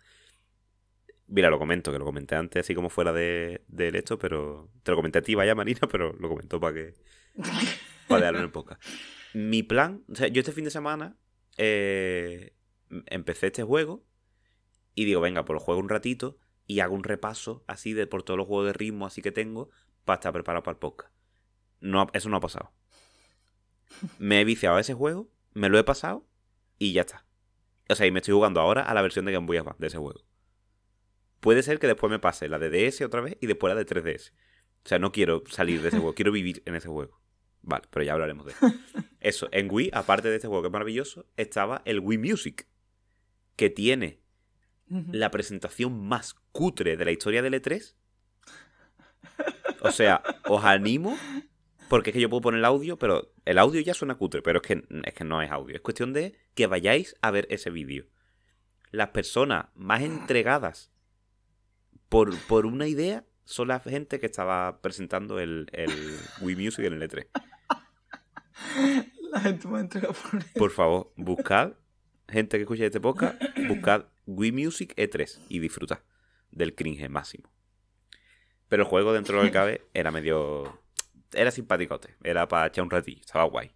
Mira, lo comento, que lo comenté antes, así como fuera de, hecho esto, pero te lo comenté a ti, vaya Marina, pero lo comentó para que. para dejarlo en podcast. Mi plan, o sea, yo este fin de semana eh, empecé este juego y digo, venga, pues lo juego un ratito y hago un repaso así de por todos los juegos de ritmo así que tengo para estar preparado para el podcast. No, eso no ha pasado. Me he viciado a ese juego, me lo he pasado y ya está. O sea, y me estoy jugando ahora a la versión de Game Boy Advance de ese juego. Puede ser que después me pase la de DS otra vez y después la de 3DS. O sea, no quiero salir de ese juego, quiero vivir en ese juego. Vale, pero ya hablaremos de eso. Eso, en Wii, aparte de este juego que es maravilloso, estaba el Wii Music, que tiene la presentación más cutre de la historia del E3. O sea, os animo porque es que yo puedo poner el audio, pero el audio ya suena cutre, pero es que, es que no es audio. Es cuestión de que vayáis a ver ese vídeo. Las personas más ah. entregadas por, una idea son la gente que estaba presentando el, el Wii Music en el E3. La gente más entregada por Por favor, buscad, gente que escucha este podcast, buscad Wii Music E3 y disfrutad del cringe máximo. Pero el juego dentro de lo que cabe era medio era simpaticote, era para echar un ratillo, estaba guay.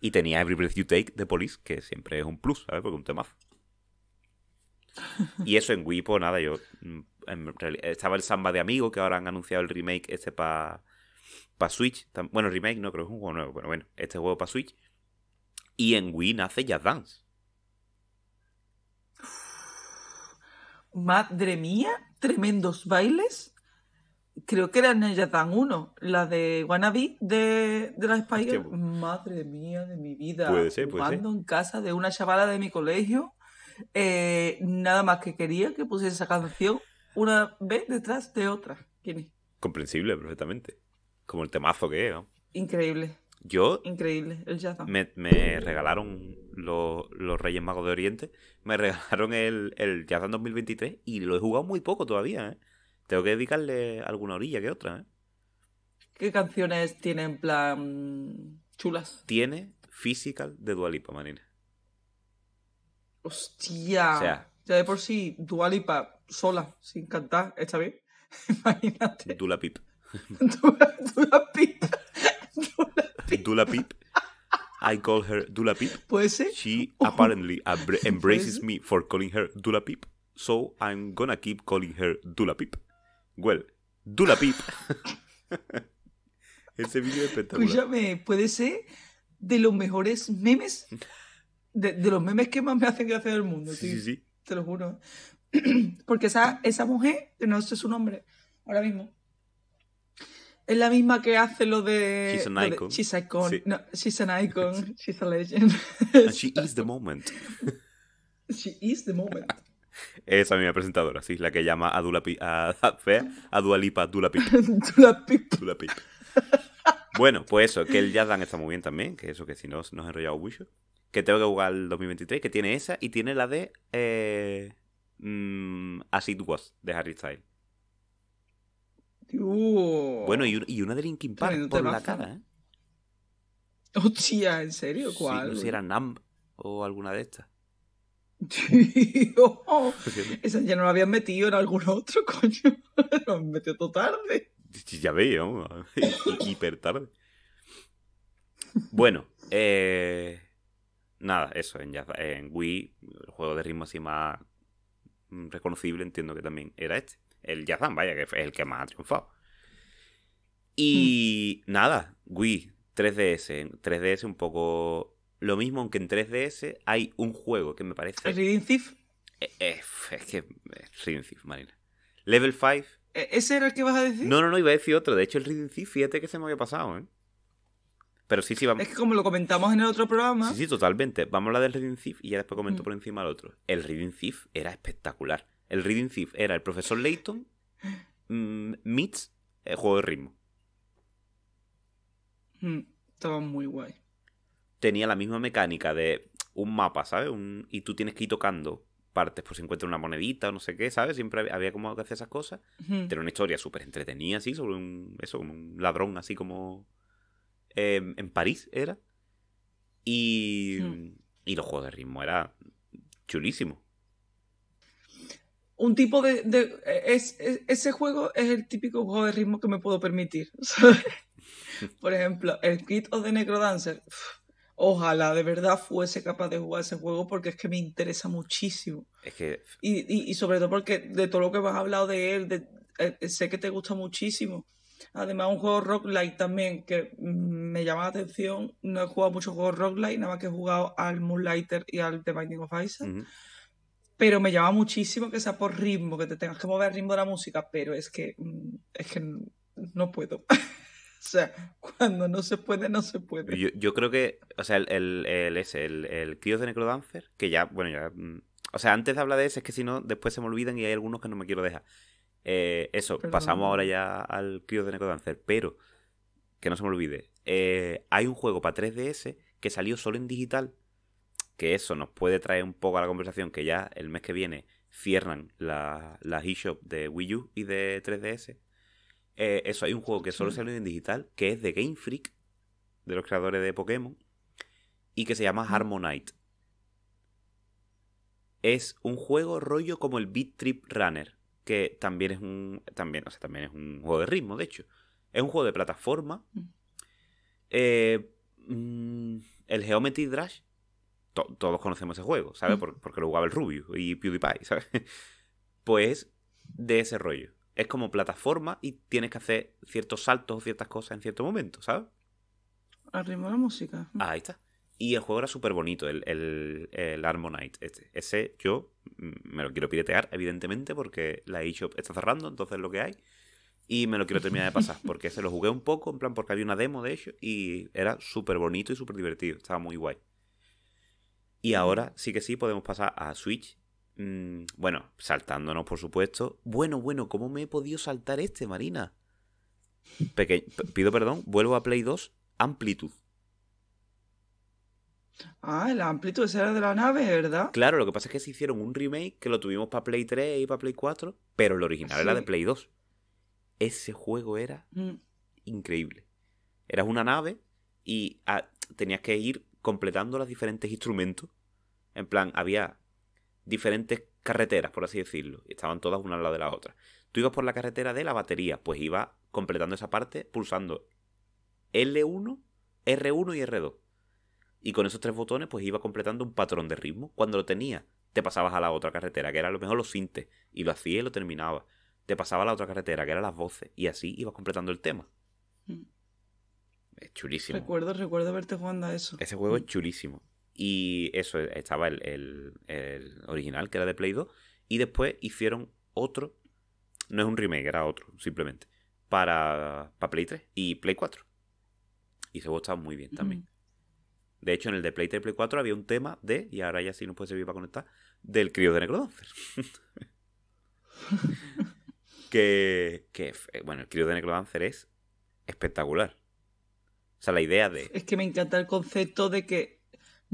Y tenía Every Breath You Take de Police, que siempre es un plus, ¿sabes? Porque es un temazo. Y eso en Wii, pues nada, yo. Mm, estaba el Samba de Amigo, que ahora han anunciado el remake este para pa Switch. Bueno, remake no, creo que es un juego nuevo, pero bueno, este juego para Switch. Y en Wii nace ya Dance. Madre mía, tremendos bailes creo que eran el dan uno, la de Guanabí de, de la Spider. Pues. Madre mía de mi vida. Puede ser, puede en casa de una chavala de mi colegio. Eh, nada más que quería que pusiese esa canción una vez detrás de otra. Comprensible, perfectamente. Como el temazo que es. Increíble. Yo. Increíble, el jazz. Me, me, regalaron los, los Reyes Magos de Oriente. Me regalaron el, el 2023 y lo he jugado muy poco todavía, ¿eh? Tengo que dedicarle alguna orilla que otra, ¿eh? ¿Qué canciones tiene en plan chulas? Tiene Physical de Dualipa, Marina. Hostia. ya de por sí, Dualipa sola, sin cantar, está bien. Imagínate. Dula Pip. Dula, Dula Pip. Dula Pip. Dula Pip. I call her Dula Pip. ¿Puede ser? She apparently embraces me for calling her Dula Pip. So I'm gonna keep calling her Dula Pip. Well, Dula Pip. Ese vídeo espectacular. Escúchame, puede ser de los mejores memes. De, los memes que más me hacen gracia del mundo, sí, tío. Sí, sí. Te lo juro. Porque esa, esa mujer, no sé su nombre ahora mismo, es la misma que hace lo de. She's an icon. She's she's, icon. No, she's an icon. she's a legend. And she is the moment. she is the moment. Esa misma presentadora, sí, la que llama a Dulapi, a, a, a Dualipa bueno, pues eso, que el Jazz está muy bien también, que eso que si no nos enrollado mucho. Que tengo que jugar el 2023, que tiene esa y tiene la de eh, mm, As It Was, de Harry Styles. Uh. bueno, y, una de Linkin Park por la cara, ¿eh? Hostia, ¿en serio? ¿Cuál? no sé si era NAM o alguna de estas. Tío, esa ya no lo habían metido en algún otro, coño. Lo han metido todo tarde. Ya veo, hiper tarde. Bueno, eh, nada, eso, en, Wii, el juego de ritmo así más reconocible, entiendo que también era este. El Yazan, vaya, que es el que más ha triunfado. Y hmm. nada, Wii, 3DS, 3DS un poco lo mismo aunque en 3DS hay un juego que me parece... ¿El ¿Reading Thief? Eh, eh, es que... Eh, Reading Thief, Marina. Level 5. ¿E-, ¿Ese era el que vas a decir? No, no, no, iba a decir otro. De hecho, el Reading Thief, fíjate que se me había pasado, ¿eh? Pero sí, sí, vamos. Es que como lo comentamos en el otro programa. Sí, sí, totalmente. Vamos a hablar del Reading Thief y ya después comento mm. por encima el otro. El Reading Thief era espectacular. El Reading Thief era el profesor Layton mm, Mitch, el juego de ritmo. Mm, estaba muy guay tenía la misma mecánica de un mapa, ¿sabes? y tú tienes que ir tocando partes, por si encuentra una monedita o no sé qué, ¿sabes? Siempre había como que hacer esas cosas. Pero una historia súper entretenida, así, sobre un, ladrón, así como em, en París era. Y, y los juegos de ritmo era chulísimo. Un tipo de... E, e, ese juego es el típico juego de ritmo que me puedo permitir. Por ejemplo, el Kit de the Necrodancer. Ojalá de verdad fuese capaz de jugar ese juego porque es que me interesa muchísimo. Es que... Y, sobre todo porque de todo lo que has hablado de él, eh, eh, sé que te gusta muchísimo. Además, un juego rock light también que mm, me llama la atención. No he jugado muchos juegos rock light, nada más que he jugado al Moonlighter y al The Binding of Isaac. Pero me llama muchísimo que sea por ritmo, que te tengas que mover al ritmo de la música. Pero es que, mm, es que no puedo. O sea, cuando no se puede, no se puede. Yo, creo que, o sea, el, el, el el, el de Necrodancer, que ya, bueno, ya. Mm, o sea, antes de hablar de ese, es que si no, después se me olvidan y hay algunos que no me quiero dejar. Eh, eso, pasamos ahora ya al Crios de Necrodancer, pero, que no se me olvide, eh, hay un juego para 3DS que salió solo en digital, que eso nos puede traer un poco a la conversación, que ya el mes que viene cierran las la eShop de Wii U y de 3DS eh, eso, hay un juego que solo mm. salió en digital, que es de Game Freak, de los creadores de Pokémon, y que se llama mm. Harmonite. Es un juego rollo como el Beat Trip Runner, que también es un. También, también es un juego de ritmo, de hecho. Es un juego de plataforma. Mm. Eh, el Geometry Dash. todos conocemos ese juego, ¿sabes? porque lo jugaba el Rubio y PewDiePie, ¿sabes? Pues de ese rollo es como plataforma y tienes que hacer ciertos saltos o ciertas cosas en cierto momento, ¿sabes? Al la música. Ah, ahí está. Y el juego era súper bonito, el, el, el este. Ese yo mm, me lo quiero piretear, evidentemente, porque la eShop está cerrando, entonces lo que hay. Y me lo quiero terminar de pasar, porque se lo jugué un poco, en plan, porque había una demo de hecho, y era súper bonito y súper divertido, estaba muy guay. Y ahora sí que sí podemos pasar a Switch Mm, bueno, saltándonos, por supuesto. Bueno, bueno, ¿cómo me he podido saltar este, Marina? pido perdón, vuelvo a Play 2, Amplitud. Ah, la Amplitud, esa era de la nave, ¿verdad? Claro, lo que pasa es que se hicieron un remake que lo tuvimos para Play 3 y para Play 4, pero el original era de Play 2. Ese juego era mm. increíble. Eras una nave y ah, tenías que ir completando los diferentes instrumentos. En plan, había diferentes carreteras, por así decirlo. Estaban todas una al lado de la otra. Tú ibas por la carretera de la batería, pues iba completando esa parte pulsando L1, R1 y R2. Y con esos tres botones, pues iba completando un patrón de ritmo. Cuando lo tenía, te pasabas a la otra carretera, que era a lo mejor los sintes, y lo hacías y lo terminabas Te pasabas a la otra carretera, que eran las voces, y así ibas completando el tema. Mm. Es chulísimo. Recuerdo, recuerdo verte jugando a eso. Ese juego es mm. chulísimo. Y eso, e, estaba el, original, que era de Play 2. Y después hicieron otro. No es un remake, era otro, simplemente. Para, para Play 3 y Play 4. Y se vota muy bien también. De hecho, en el de Play 3 y Play 4 había un tema de, y ahora ya sí nos puede servir para conectar, del crío de Necrodancer. que, que, eh, bueno, el crío de Necrodancer es espectacular. O sea, la idea de. Es que me encanta el concepto de que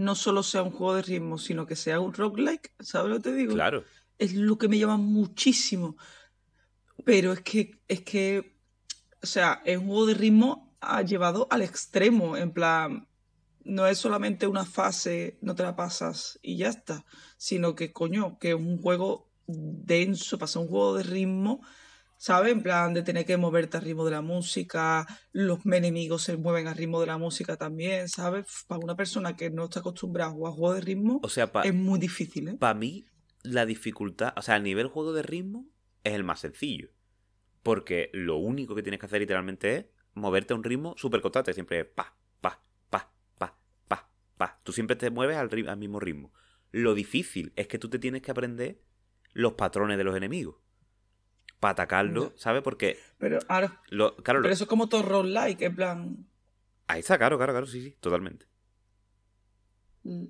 no solo sea un juego de ritmo, sino que sea un roguelike, ¿sabes lo que te digo? Claro. Es lo que me llama muchísimo. Pero es que, es que, o sea, es un juego de ritmo ha ah, llevado al extremo, en plan, no es solamente una fase, no te la pasas y ya está, sino que, coño, que es un juego denso, pasa un juego de ritmo ¿sabes? En plan de tener que moverte al ritmo de la música, los enemigos se mueven al ritmo de la música también, ¿sabes? Para una persona que no está acostumbrada a jugar de ritmo, o sea, es muy difícil, ¿eh? Para mí, la dificultad, o sea, a nivel juego de ritmo es el más sencillo. Porque lo único que tienes que hacer literalmente es moverte a un ritmo súper constante, siempre pa, pa, pa, pa, pa, pa. Tú siempre te mueves al, al mismo ritmo. Lo difícil es que tú te tienes que aprender los patrones de los enemigos para atacarlo, ¿sabes? Porque. Pero, ahora, pero eso es como todo roguelike, en plan. Ahí está, claro, claro, claro, sí, sí, totalmente. Mm.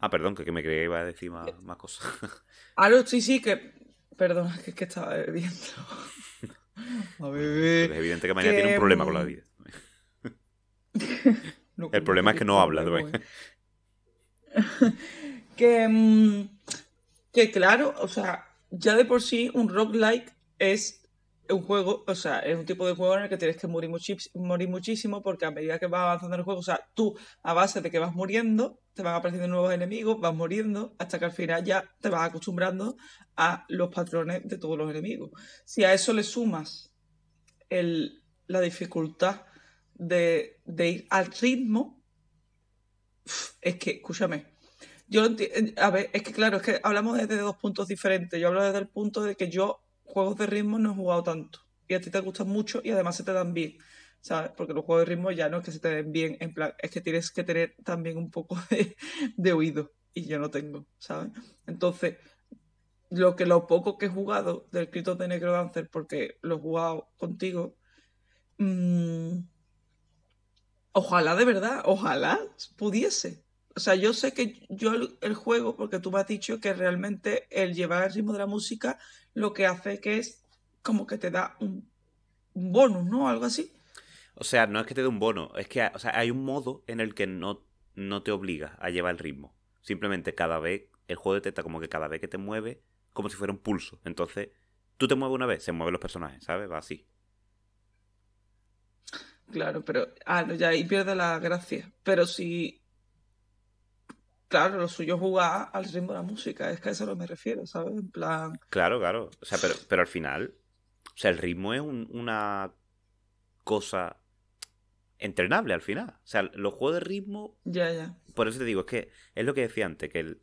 Ah, perdón, que, me creía que iba a decir más, eh. cosas. Aro, sí, sí, que. Perdón, que es que estaba viendo Es evidente que María tiene un problema con la mm. vida. el problema es que no habla, que, mm, que claro, o sea, ya de por sí un roguelike es un juego, o sea, es un tipo de juego en el que tienes que morir, morir muchísimo porque a medida que vas avanzando en el juego, o sea, tú a base de que vas muriendo, te van apareciendo nuevos enemigos, vas muriendo hasta que al final ya te vas acostumbrando a los patrones de todos los enemigos. Si a eso le sumas el, la dificultad de, de ir al ritmo, es que, escúchame, yo eh, a ver, es que claro, es que hablamos desde dos puntos diferentes. Yo hablo desde el punto de que yo juegos de ritmo no he jugado tanto. Y a ti te gustan mucho y además se te dan bien. ¿sabes? Porque los juegos de ritmo ya no es que se te den bien, en plan, es que tienes que tener también un poco de, oído. Y yo no tengo, ¿sabes? Entonces, lo que lo poco que he jugado del Cristo de Negro Dancer, porque lo he jugado contigo, mm, ojalá de verdad, ojalá pudiese, o sea, yo sé que yo el, juego, porque tú me has dicho que realmente el llevar el ritmo de la música lo que hace que es como que te da un, bono, bonus, ¿no? Algo así. O sea, no es que te dé un bono, es que sea, hay un modo en el que no, no te obliga a llevar el ritmo. Simplemente cada vez, el juego detecta como que cada vez que te mueve, como si fuera un pulso. Entonces, tú te mueves una vez, se mueven los personajes, ¿sabes? Va así. Claro, pero. Ah, no, ya y pierde la gracia. Pero si claro, lo suyo es jugar al ritmo de la música, es que a eso lo me refiero, ¿sabes? En plan. Claro, claro. O sea, pero, pero al final, o sea, el ritmo es una cosa entrenable al final. O sea, los juegos de ritmo. Ya, ya. Por eso te digo, es que es lo que decía antes, que, el,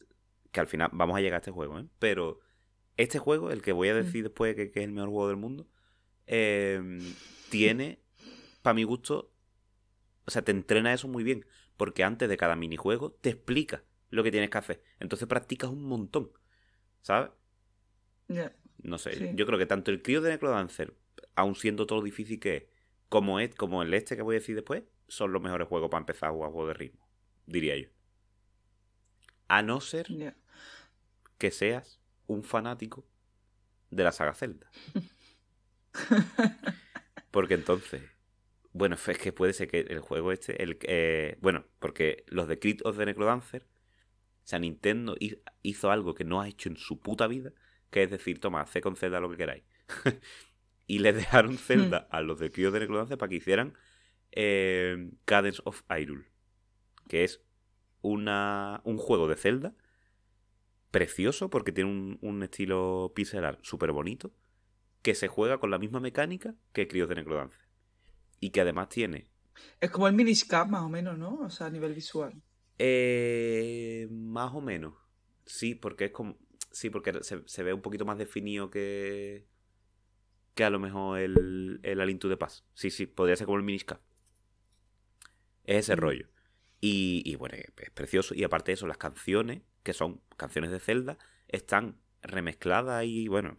al final vamos a llegar a este juego, ¿eh? Pero este juego, el que voy a mm. decir después que, es el mejor juego del mundo, em, tiene, para mi gusto, o sea, te entrena eso muy bien. Porque antes de cada minijuego te explica lo que tienes que hacer. Entonces practicas un montón, ¿sabes? No sé, yo creo que tanto el crío de Necrodancer, aun siendo todo difícil que es, como, es, como el este que voy a decir después, son los mejores juegos para empezar a jugar juegos de ritmo, diría yo. A no ser que seas un fanático de la saga Zelda. Porque entonces, bueno, es que puede ser que el juego este, el, eh, bueno, porque los de Crit of the Necrodancer o sea, Nintendo hizo algo que no ha hecho en su puta vida, que es decir, toma, hace con Zelda lo que queráis. y le dejaron Zelda hmm. a los de Críos de Necrodance para que hicieran eh, Cadence of Hyrule, que es una, un juego de Zelda precioso porque tiene un, estilo pixel art súper bonito que se juega con la misma mecánica que Críos de Necrodance. y que además tiene... Es como el miniscap más o menos, ¿no? O sea, a nivel visual. Eh, más o menos. Sí, porque es como. Sí, porque se, ve un poquito más definido que. Que a lo mejor el, el Alintu de Paz. Sí, sí, podría ser como el Minisca. Es ese rollo. Y, y, bueno, es precioso. Y aparte de eso, las canciones, que son canciones de Zelda, están remezcladas y, bueno,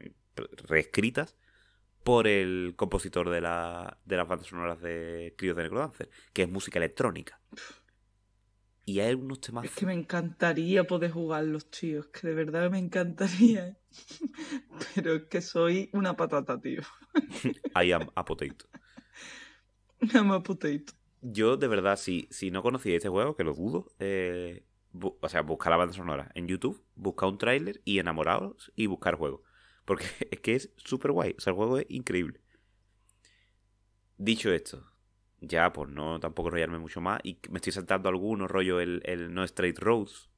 reescritas por el compositor de, la, de las bandas sonoras de Críos de Necrodancer, que es música electrónica. Y hay unos temas. Es que me encantaría poder jugar Los Es que de verdad me encantaría. ¿eh? Pero es que soy una patata, tío. I am a potato. I am a potato. Yo, de verdad, si, si no conocía este juego, que lo dudo, eh, o sea, buscar la banda sonora en YouTube, buscar un tráiler y enamorados y buscar juego. Porque es que es súper guay. O sea, el juego es increíble. Dicho esto, ya pues no tampoco rollarme mucho más. Y me estoy saltando alguno, rollo el, el No Straight Roads,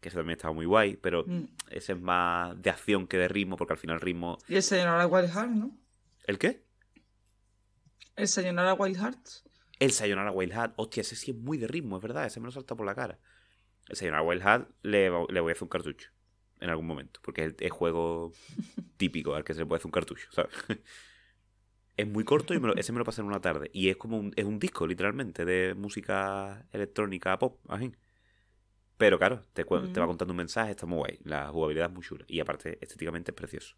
que ese también estaba muy guay, pero mm. ese es más de acción que de ritmo, porque al final el ritmo... Y el Sayonara Wild Heart, ¿no? ¿El qué? El Sayonara Wild Heart El Sayonara Wild Heart, hostia, ese sí es muy de ritmo, es verdad, ese me lo salta por la cara. El Sayonara Wild Heart le, voy a hacer un cartucho en algún momento, porque es juego típico al que se le puede hacer un cartucho, ¿sabes? Es muy corto y ese me lo pasé en una tarde. Y es como un, es un disco, literalmente, de música electrónica pop, Pero claro, te, va mm. contando un mensaje, está muy guay. La jugabilidad es muy chula. Y aparte, estéticamente es precioso.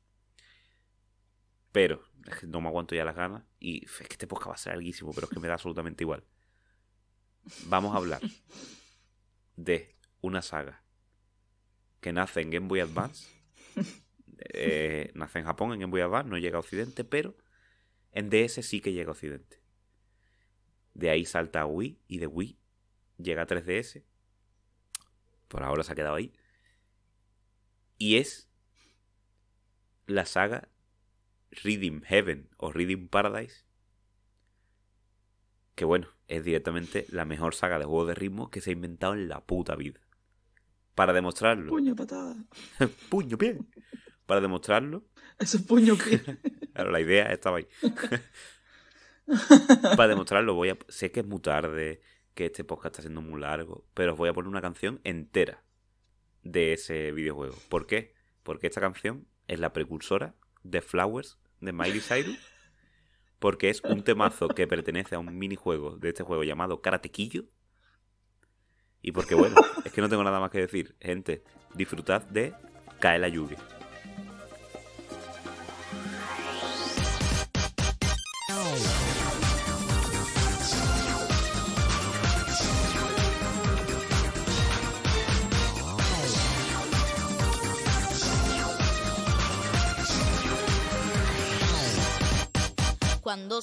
Pero es que no me aguanto ya las ganas. Y es que este podcast va a ser larguísimo, pero es que me da absolutamente igual. Vamos a hablar de una saga que nace en Game Boy Advance. Eh, nace en Japón, en Game Boy Advance, no llega a Occidente, pero en DS sí que llega Occidente. De ahí salta a Wii y de Wii llega a 3DS. Por ahora se ha quedado ahí. Y es la saga Rhythm Heaven o Rhythm Paradise. Que bueno, es directamente la mejor saga de juego de ritmo que se ha inventado en la puta vida. Para demostrarlo. Puño patada. Puño bien. Para demostrarlo, es puño que Claro, la idea estaba ahí. Para demostrarlo, voy a... sé que es muy tarde, que este podcast está siendo muy largo, pero os voy a poner una canción entera de ese videojuego. ¿Por qué? Porque esta canción es la precursora de Flowers de Miley Cyrus. Porque es un temazo que pertenece a un minijuego de este juego llamado Karatequillo. Y porque, bueno, es que no tengo nada más que decir. Gente, disfrutad de Cae la lluvia.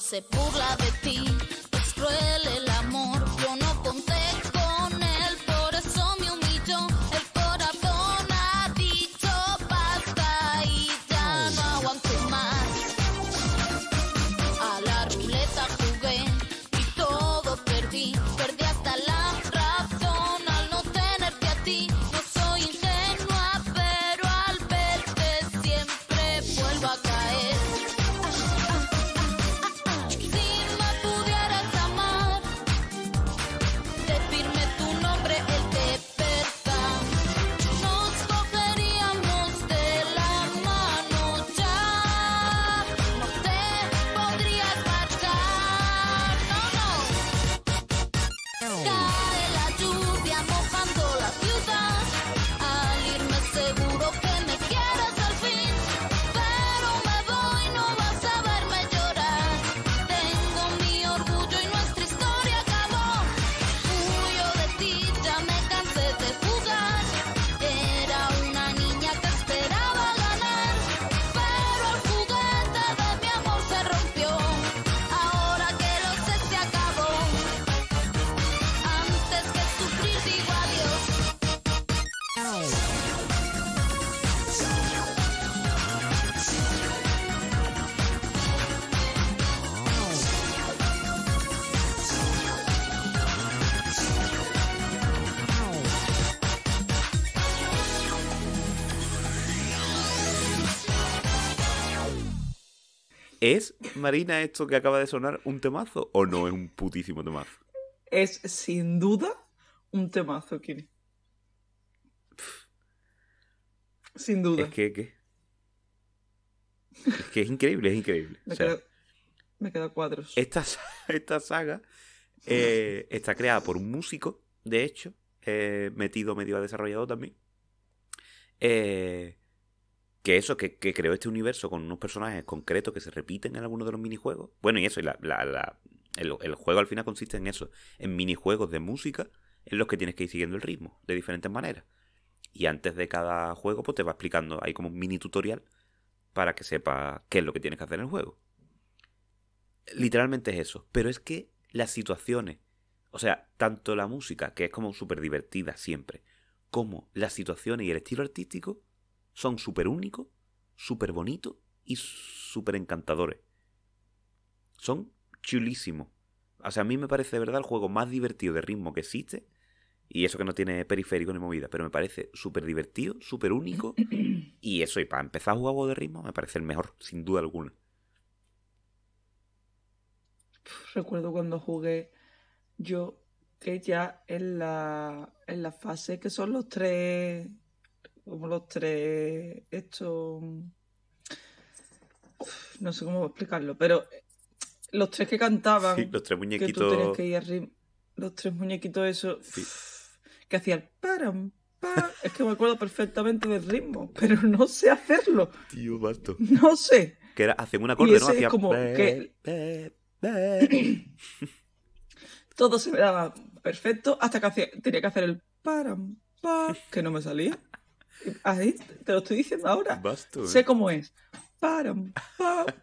se burla de ti, pues es cruel Marina, esto que acaba de sonar, un temazo o no es un putísimo temazo? Es sin duda un temazo, Kini. Sin duda. Es que, Es increíble, es increíble. Me, cuadros. Esta, esta saga eh, está creada por un músico, de hecho, eh, metido medio desarrollado también. Eh, que eso, que, que, creó este universo con unos personajes concretos que se repiten en algunos de los minijuegos. Bueno, y eso, y la, el, juego al final consiste en eso, en minijuegos de música en los que tienes que ir siguiendo el ritmo de diferentes maneras. Y antes de cada juego, pues te va explicando, hay como un mini tutorial para que sepas qué es lo que tienes que hacer en el juego. Literalmente es eso. Pero es que las situaciones, o sea, tanto la música, que es como súper divertida siempre, como las situaciones y el estilo artístico, son súper únicos, súper bonitos y súper encantadores. Son chulísimos. O sea, a mí me parece de verdad el juego más divertido de ritmo que existe. Y eso que no tiene periférico ni movida, pero me parece súper divertido, súper único. Y eso, y para empezar a jugar juego de ritmo, me parece el mejor, sin duda alguna. Recuerdo cuando jugué yo que ya en la, en la fase que son los tres como los tres, esto, no sé cómo explicarlo, pero eh, los tres que cantaban, sí, los tres muñequitos, los tres muñequitos esos, sí. que hacían param, es que me acuerdo perfectamente del ritmo, pero no sé hacerlo. Tío, Marto. No sé. Que era, hacen un acorde, ¿no? Hacía... Es como que... Todo se me daba perfecto hasta que tenía que hacer el param, que no me salía. Ahí te lo estoy diciendo ahora. Sé eh. cómo es.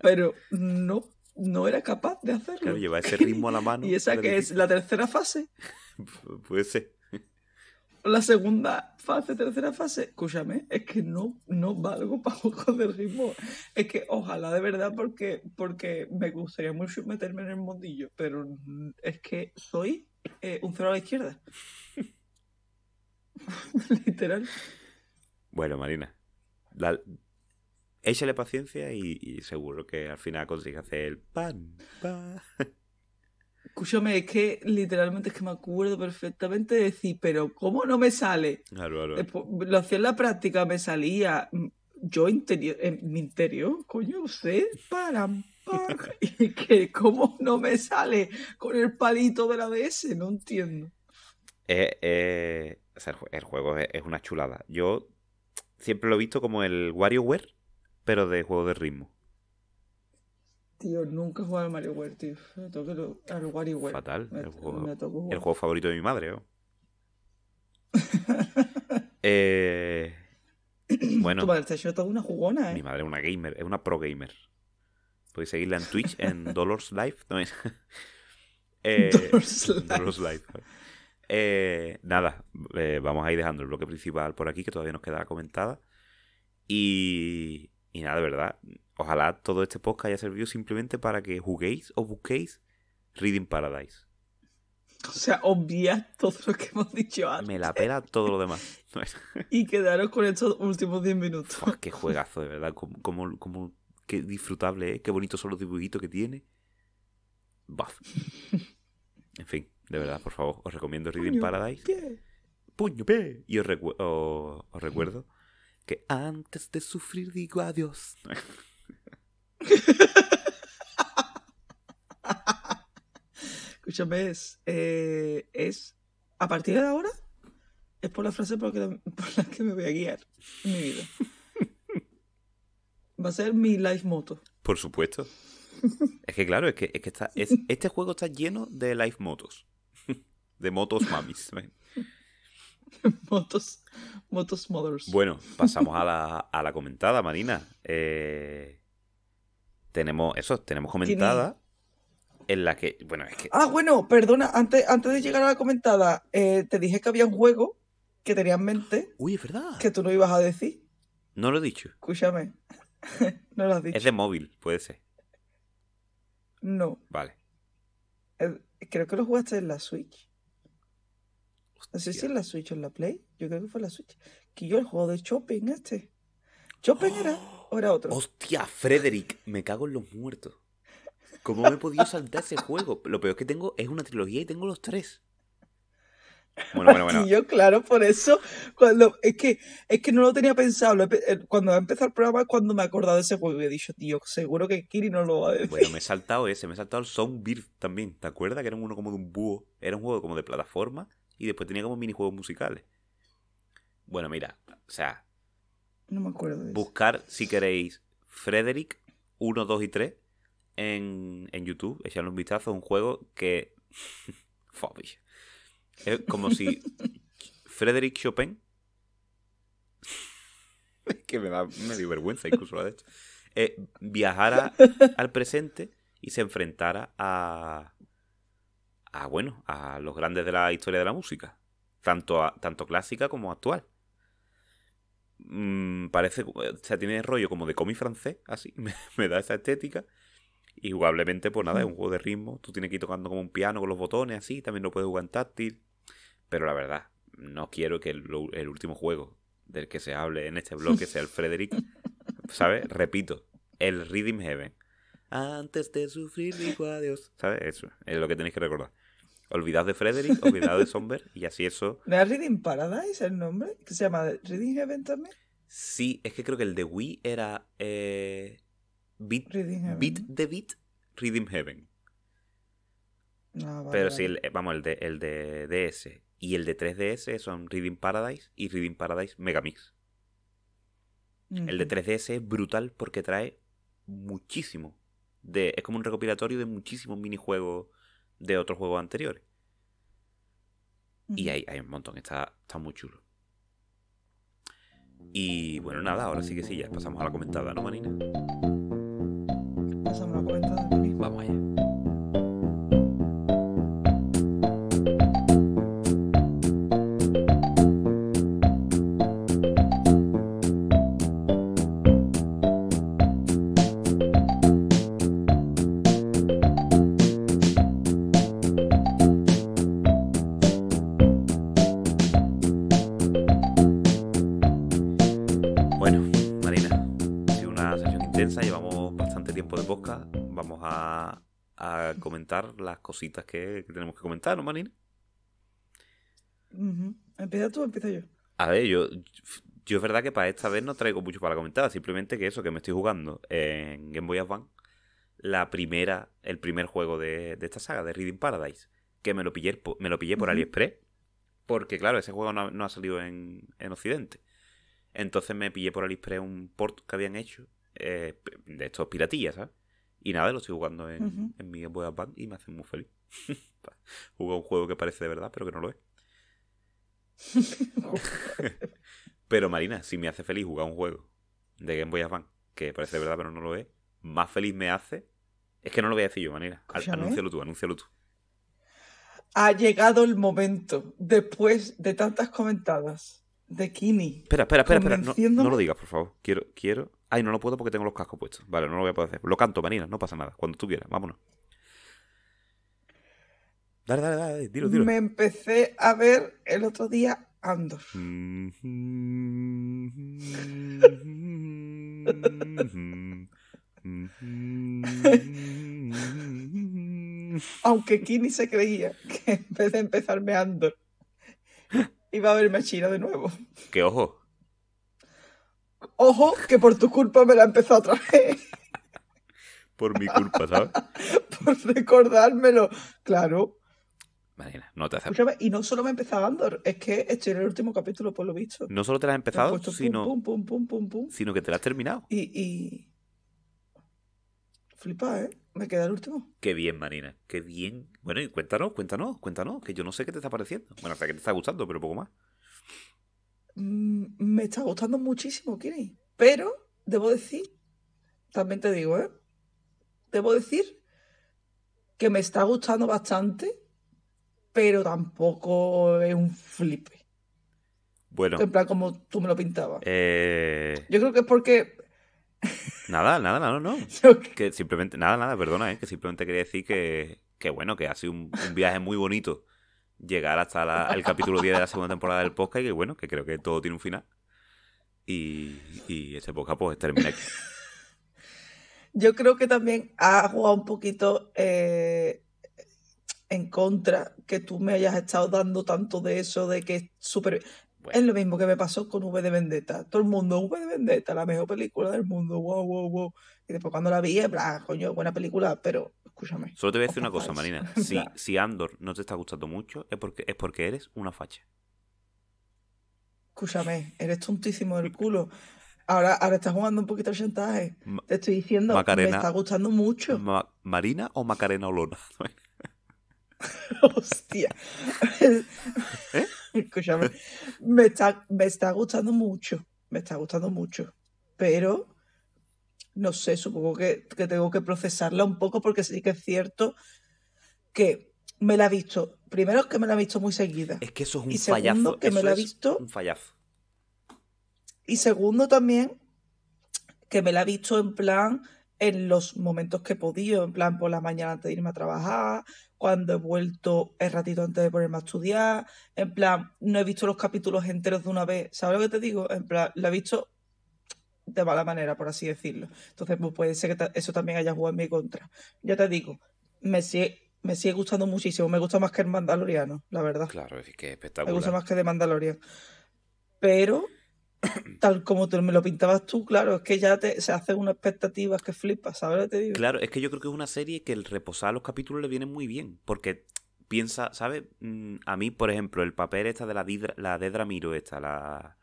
pero no, no era capaz de hacerlo. Claro, lleva ese ritmo a la mano. ¿Y esa que es la tercera fase? Puede ser. La segunda fase, tercera fase, escúchame, es que no, no valgo para poco de ritmo. Es que ojalá de verdad, porque, porque me gustaría mucho meterme en el mundillo, pero es que soy eh, un cero a la izquierda. Literal. Bueno, Marina, échale paciencia y, seguro que al final consigues hacer el pan. Escúchame, es que literalmente es que me acuerdo perfectamente de decir, pero ¿cómo no me sale? lo hacía en la práctica, me salía. Mm, yo interior, en mi interior, coño, usted, para. y que ¿cómo no me sale con el palito de la DS? No entiendo. Eh, eh, el juego es una chulada. Yo siempre lo he visto como el WarioWare, pero de juego de ritmo. Tío, nunca he jugado al Marioware, tío. Me toque lo, WarioWare. Fatal. el, juego, el, juego, favorito de mi madre, eh, bueno. Tu madre una jugona, ¿eh? Mi madre es una gamer, es una pro gamer. Podéis seguirla en Twitch, en Dollars Life. No es. eh, Dollars Life. Dollars Life. Eh, nada, eh, vamos a ir dejando el bloque principal por aquí, que todavía nos queda comentada. Y, nada, de verdad, ojalá todo este podcast haya servido simplemente para que juguéis o busquéis Reading Paradise. O sea, obviad todo lo que hemos dicho antes. Me la pela todo lo demás. y quedaros con estos últimos 10 minutos. qué juegazo, de verdad. Como, como, qué disfrutable ¿eh? Qué bonitos son los dibujitos que tiene. Buff. En fin. De verdad, por favor, os recomiendo Reading Paradise. Puño, pie. Y os, os recuerdo que antes de sufrir digo adiós. Escúchame, eh, es, a partir de ahora es por la frase por la, que me voy a guiar en mi vida. Va a ser mi life moto Por supuesto. es que claro, es que, está, este juego está lleno de life motos de motos mamis. motos, motos mothers. Bueno, pasamos a la, a la comentada, Marina. Eh, tenemos, eso, tenemos comentada. En la que, bueno, es que... Ah, bueno, perdona, antes, antes de llegar a la comentada, eh, te dije que había un juego que tenía en mente. Uy, es verdad. Que tú no ibas a decir. No lo he dicho. Escúchame. no lo has dicho. Es de móvil, puede ser. No. Vale. Eh, creo que lo jugaste en la Switch. No sé si la Switch o la Play. Yo creo que fue la Switch. Que yo el juego de Chopin este. Chopin era, o era otro. Hostia, Frederick, me cago en los muertos. ¿Cómo me he podido saltar ese juego? Lo peor que tengo es una trilogía y tengo los tres. Bueno, bueno, bueno. Y yo, claro, por eso, cuando, es, que, es que no lo tenía pensado. Lo, eh, cuando empezar el programa es cuando me he acordado de ese juego y he dicho, tío, seguro que Kiri no lo va a decir. Bueno, me he saltado ese, me he saltado el Sound también. ¿Te acuerdas que era uno como de un búho? Era un juego como de plataforma y después tenía como minijuegos musicales. Bueno, mira, o sea. No me acuerdo. De buscar, si queréis, Frederick 1, 2 y 3 en, YouTube. Echarle un vistazo a un juego que. Fobia. Es como si Frederick Chopin. que me da medio vergüenza incluso la de esto. Eh, viajara al presente y se enfrentara a, a, bueno, a los grandes de la historia de la música, tanto, tanto clásica como actual. Mm, parece, o sea, tiene rollo como de cómic francés, así, me, da esa estética. Y jugablemente, pues nada, es un mm. juego de ritmo, tú tienes que ir tocando como un piano con los botones, así, también lo puedes jugar en táctil. Pero la verdad, no quiero que el, último juego del que se hable en este bloque sea el Frederick, ¿sabes? Repito, el Rhythm Heaven antes de sufrir dijo adiós. ¿Sabes? Eso es lo que tenéis que recordar. Olvidad de Frederick, olvidad de Somber, y así eso. ¿No es Reading Paradise el nombre? ¿Que se llama Reading Heaven también? Sí, es que creo que el de Wii era. Eh, beat, beat the Beat, Reading Heaven. Ah, Pero sí, eh, vamos, el de, el de DS y el de 3DS son Reading Paradise y Reading Paradise Megamix. El de 3DS es brutal porque trae muchísimo. es como un recopilatorio de muchísimos minijuegos de otros juegos anteriores. Y ahí hay, un montón, está, está muy chulo. Y bueno, nada, ahora sí que sí, ya pasamos a la comentada, ¿no, Marina? Pasamos a la comentada, Vamos allá. cositas que, tenemos que comentar, ¿no, Marina? Empieza tú o yo. A ver, yo, yo es verdad que para esta vez no traigo mucho para comentar, simplemente que eso, que me estoy jugando en Game Boy Advance, la primera, el primer juego de, esta saga, de Reading Paradise, que me lo pillé, me lo pillé por AliExpress, porque claro, ese juego no, ha salido en, Occidente. Entonces me pillé por AliExpress un port que habían hecho, eh, de estos piratillas, ¿sabes? Y nada, lo estoy jugando en, mi Game Boy Advance y me hace muy feliz. Juego un juego que parece de verdad, pero que no lo es. pero Marina, si me hace feliz jugar un juego de Game Boy Advance que parece de verdad, pero no lo es, más feliz me hace. Es que no lo voy a decir yo, Marina. Anúncialo tú, anúncialo tú. Ha llegado el momento, después de tantas comentadas de Kini. Espera, espera, espera, espera. No, no, lo digas, por favor. Quiero, quiero Ay, no lo puedo porque tengo los cascos puestos. Vale, no lo voy a poder hacer. Lo canto, Marina, no pasa nada. Cuando tú quieras, vámonos. Dale, dale, dale, dilo, dilo. Me empecé a ver el otro día Andor. Aunque Kini se creía que en vez de empezarme Andor, iba a verme a China de nuevo. ¡Qué ojo, Ojo, que por tu culpa me la empezado otra vez. Por mi culpa, ¿sabes? por recordármelo. Claro. Marina, no te hace... Y no solo me ha empezado Andor, es que estoy en el último capítulo, por lo visto. No solo te la has empezado, sino, sino que te la has terminado. Y, y... Flipa, ¿eh? Me queda el último. Qué bien, Marina, qué bien. Bueno, y cuéntanos, cuéntanos, cuéntanos, que yo no sé qué te está pareciendo. Bueno, hasta que te está gustando, pero poco más. Mm, me está gustando muchísimo, Kiri. Pero debo decir, también te digo, ¿eh? Debo decir que me está gustando bastante, pero tampoco es un flipe. Bueno. En plan, como tú me lo pintabas. Eh, Yo creo que es porque. Nada, nada, nada, no. no. que simplemente, nada, nada, perdona, ¿eh? que simplemente quería decir que, bueno, que ha sido un viaje muy bonito llegar hasta el capítulo 10 de la segunda temporada del podcast y que bueno, que creo que todo tiene un final. Y, ese podcast pues termina aquí. Yo creo que también ha jugado un poquito eh, en contra que tú me hayas estado dando tanto de eso, de que es súper... Es lo mismo que me pasó con V de Vendetta. Todo el mundo, V de Vendetta, la mejor película del mundo, wow, wow, wow. Y después cuando la vi, bla, coño, buena película, pero Escúchame. Solo te voy a decir una cosa, Marina. Si, si, Andor no te está gustando mucho, es porque, es porque eres una facha. Escúchame, eres tontísimo del culo. Ahora, ahora estás jugando un poquito al chantaje. te estoy diciendo, que me está gustando mucho. ¿Marina o Macarena Olona? Hostia. ¿Eh? Escúchame. me está gustando mucho. Me está gustando mucho. Pero no sé, supongo que, que, tengo que procesarla un poco porque sí que es cierto que me la ha visto. Primero es que me la ha visto muy seguida. Es que eso es un fallazo. que me la ha visto. Un fallazo. Y segundo también que me la ha visto en plan en los momentos que he podido, en plan por la mañana antes de irme a trabajar, cuando he vuelto el ratito antes de ponerme a estudiar, en plan no he visto los capítulos enteros de una vez, ¿sabes lo que te digo? En plan, la he visto de mala manera, por así decirlo. Entonces, pues, puede ser que eso también haya jugado en mi contra. Yo te digo, me sigue, me gustando muchísimo. Me gusta más que el Mandaloriano, la verdad. Claro, es que es espectacular. Me gusta más que de mandaloriano. Pero, tal como tú me lo pintabas tú, claro, es que ya te, se hacen unas expectativas que flipas, ¿sabes te digo? Claro, es que yo creo que es una serie que el reposar los capítulos le viene muy bien, porque piensa, ¿sabes? Mm, a mí, por ejemplo, el papel esta de la, Didra, la Miro, esta, la